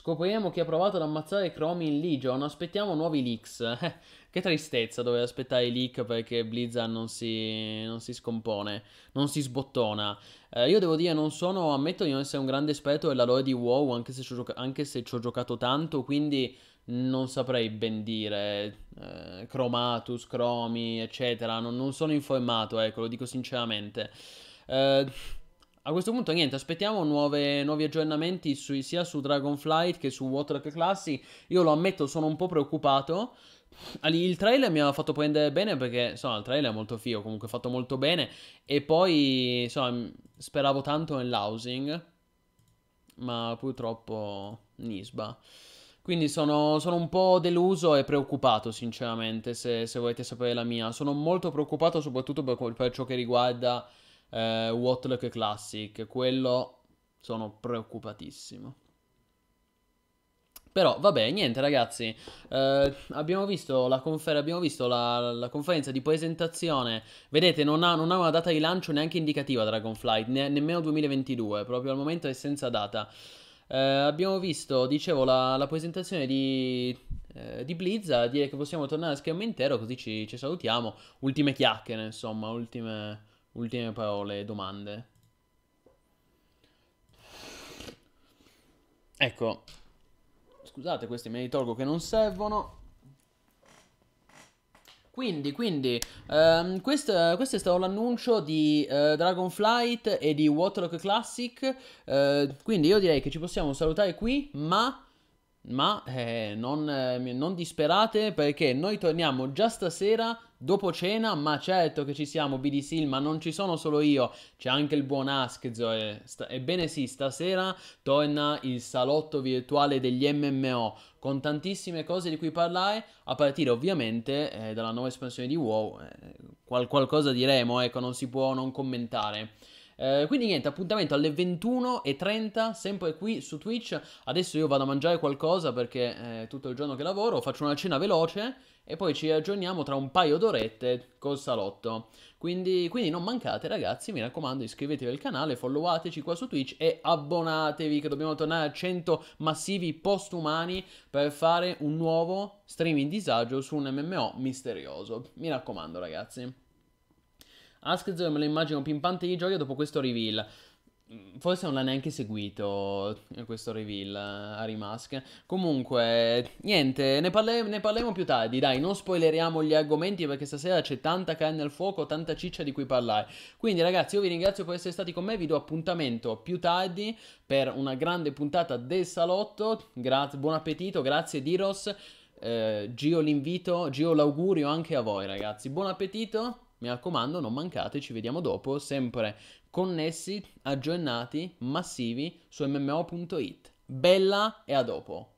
Scopriamo chi ha provato ad ammazzare Chrome in Legion. Aspettiamo nuovi leaks. [laughs] che tristezza dover aspettare i leak perché Blizzard non si, non si scompone, non si sbottona. Eh, io devo dire, non sono, ammetto di non essere un grande esperto della lore di WoW, anche se ci ho, gioca- se ci ho giocato tanto, quindi non saprei ben dire eh, Chromatus, Chromi, eccetera. Non, non, sono informato, ecco, lo dico sinceramente. Eh, a questo punto niente, aspettiamo nuove, nuovi aggiornamenti su, sia su Dragonflight che su Waterlock Classic. Io lo ammetto, sono un po' preoccupato. Il trailer mi ha fatto prendere bene perché insomma, il trailer è molto figo, comunque fatto molto bene. E poi insomma, speravo tanto nell'housing, ma purtroppo Nisba. Quindi sono, sono, un po' deluso e preoccupato, sinceramente, se, se, volete sapere la mia. Sono molto preoccupato soprattutto per, per ciò che riguarda eh, Watlock Classic, quello sono preoccupatissimo. Però vabbè, niente ragazzi, eh, abbiamo visto, la, confer- abbiamo visto la, la, conferenza di presentazione, vedete non ha, non ha, una data di lancio neanche indicativa Dragonflight, ne- nemmeno 2022, proprio al momento è senza data. Eh, abbiamo visto, dicevo, la, la presentazione di, eh, di Blizzard, direi che possiamo tornare a schermo intero così ci, ci salutiamo, ultime chiacchiere insomma, ultime Ultime parole, domande. Ecco, scusate, questi me li tolgo che non servono. Quindi, quindi um, ehm, questo, questo, è stato l'annuncio di uh, Dragonflight e di Waterlock Classic. Uh, quindi io direi che ci possiamo salutare qui, ma... ma eh, non, eh, non disperate perché noi torniamo già stasera dopo cena, ma certo che ci siamo, BD ma non ci sono solo io, c'è anche il buon Askzo. E, ebbene sì, stasera torna il salotto virtuale degli MMO, con tantissime cose di cui parlare, a partire ovviamente eh, dalla nuova espansione di WoW, eh, qual- qualcosa diremo, ecco, non si può non commentare. Eh, quindi niente, appuntamento alle 21.30, sempre qui su Twitch. Adesso io vado a mangiare qualcosa perché eh, è tutto il giorno che lavoro, faccio una cena veloce e poi ci aggiorniamo tra un paio d'orette col salotto. Quindi, quindi non mancate ragazzi, mi raccomando iscrivetevi al canale, followateci qua su Twitch e abbonatevi che dobbiamo tornare a 100 massivi postumani per fare un nuovo streaming disagio su un MMO misterioso. Mi raccomando ragazzi. Ask Zero me lo immagino pimpante di gioia dopo questo reveal. Forse non l'ha neanche seguito eh, questo reveal eh, a Rimask. Comunque, niente, ne, parle- ne, parleremo più tardi. Dai, non spoileriamo gli argomenti perché stasera c'è tanta carne al fuoco, tanta ciccia di cui parlare. Quindi, ragazzi, io vi ringrazio per essere stati con me. Vi do appuntamento più tardi per una grande puntata del salotto. Gra- buon appetito, grazie, Diros. Eh, Gio l'invito, Gio l'augurio anche a voi, ragazzi. Buon appetito. Mi raccomando, non mancate, ci vediamo dopo, sempre connessi, aggiornati, massivi su mmo.it. Bella e a dopo!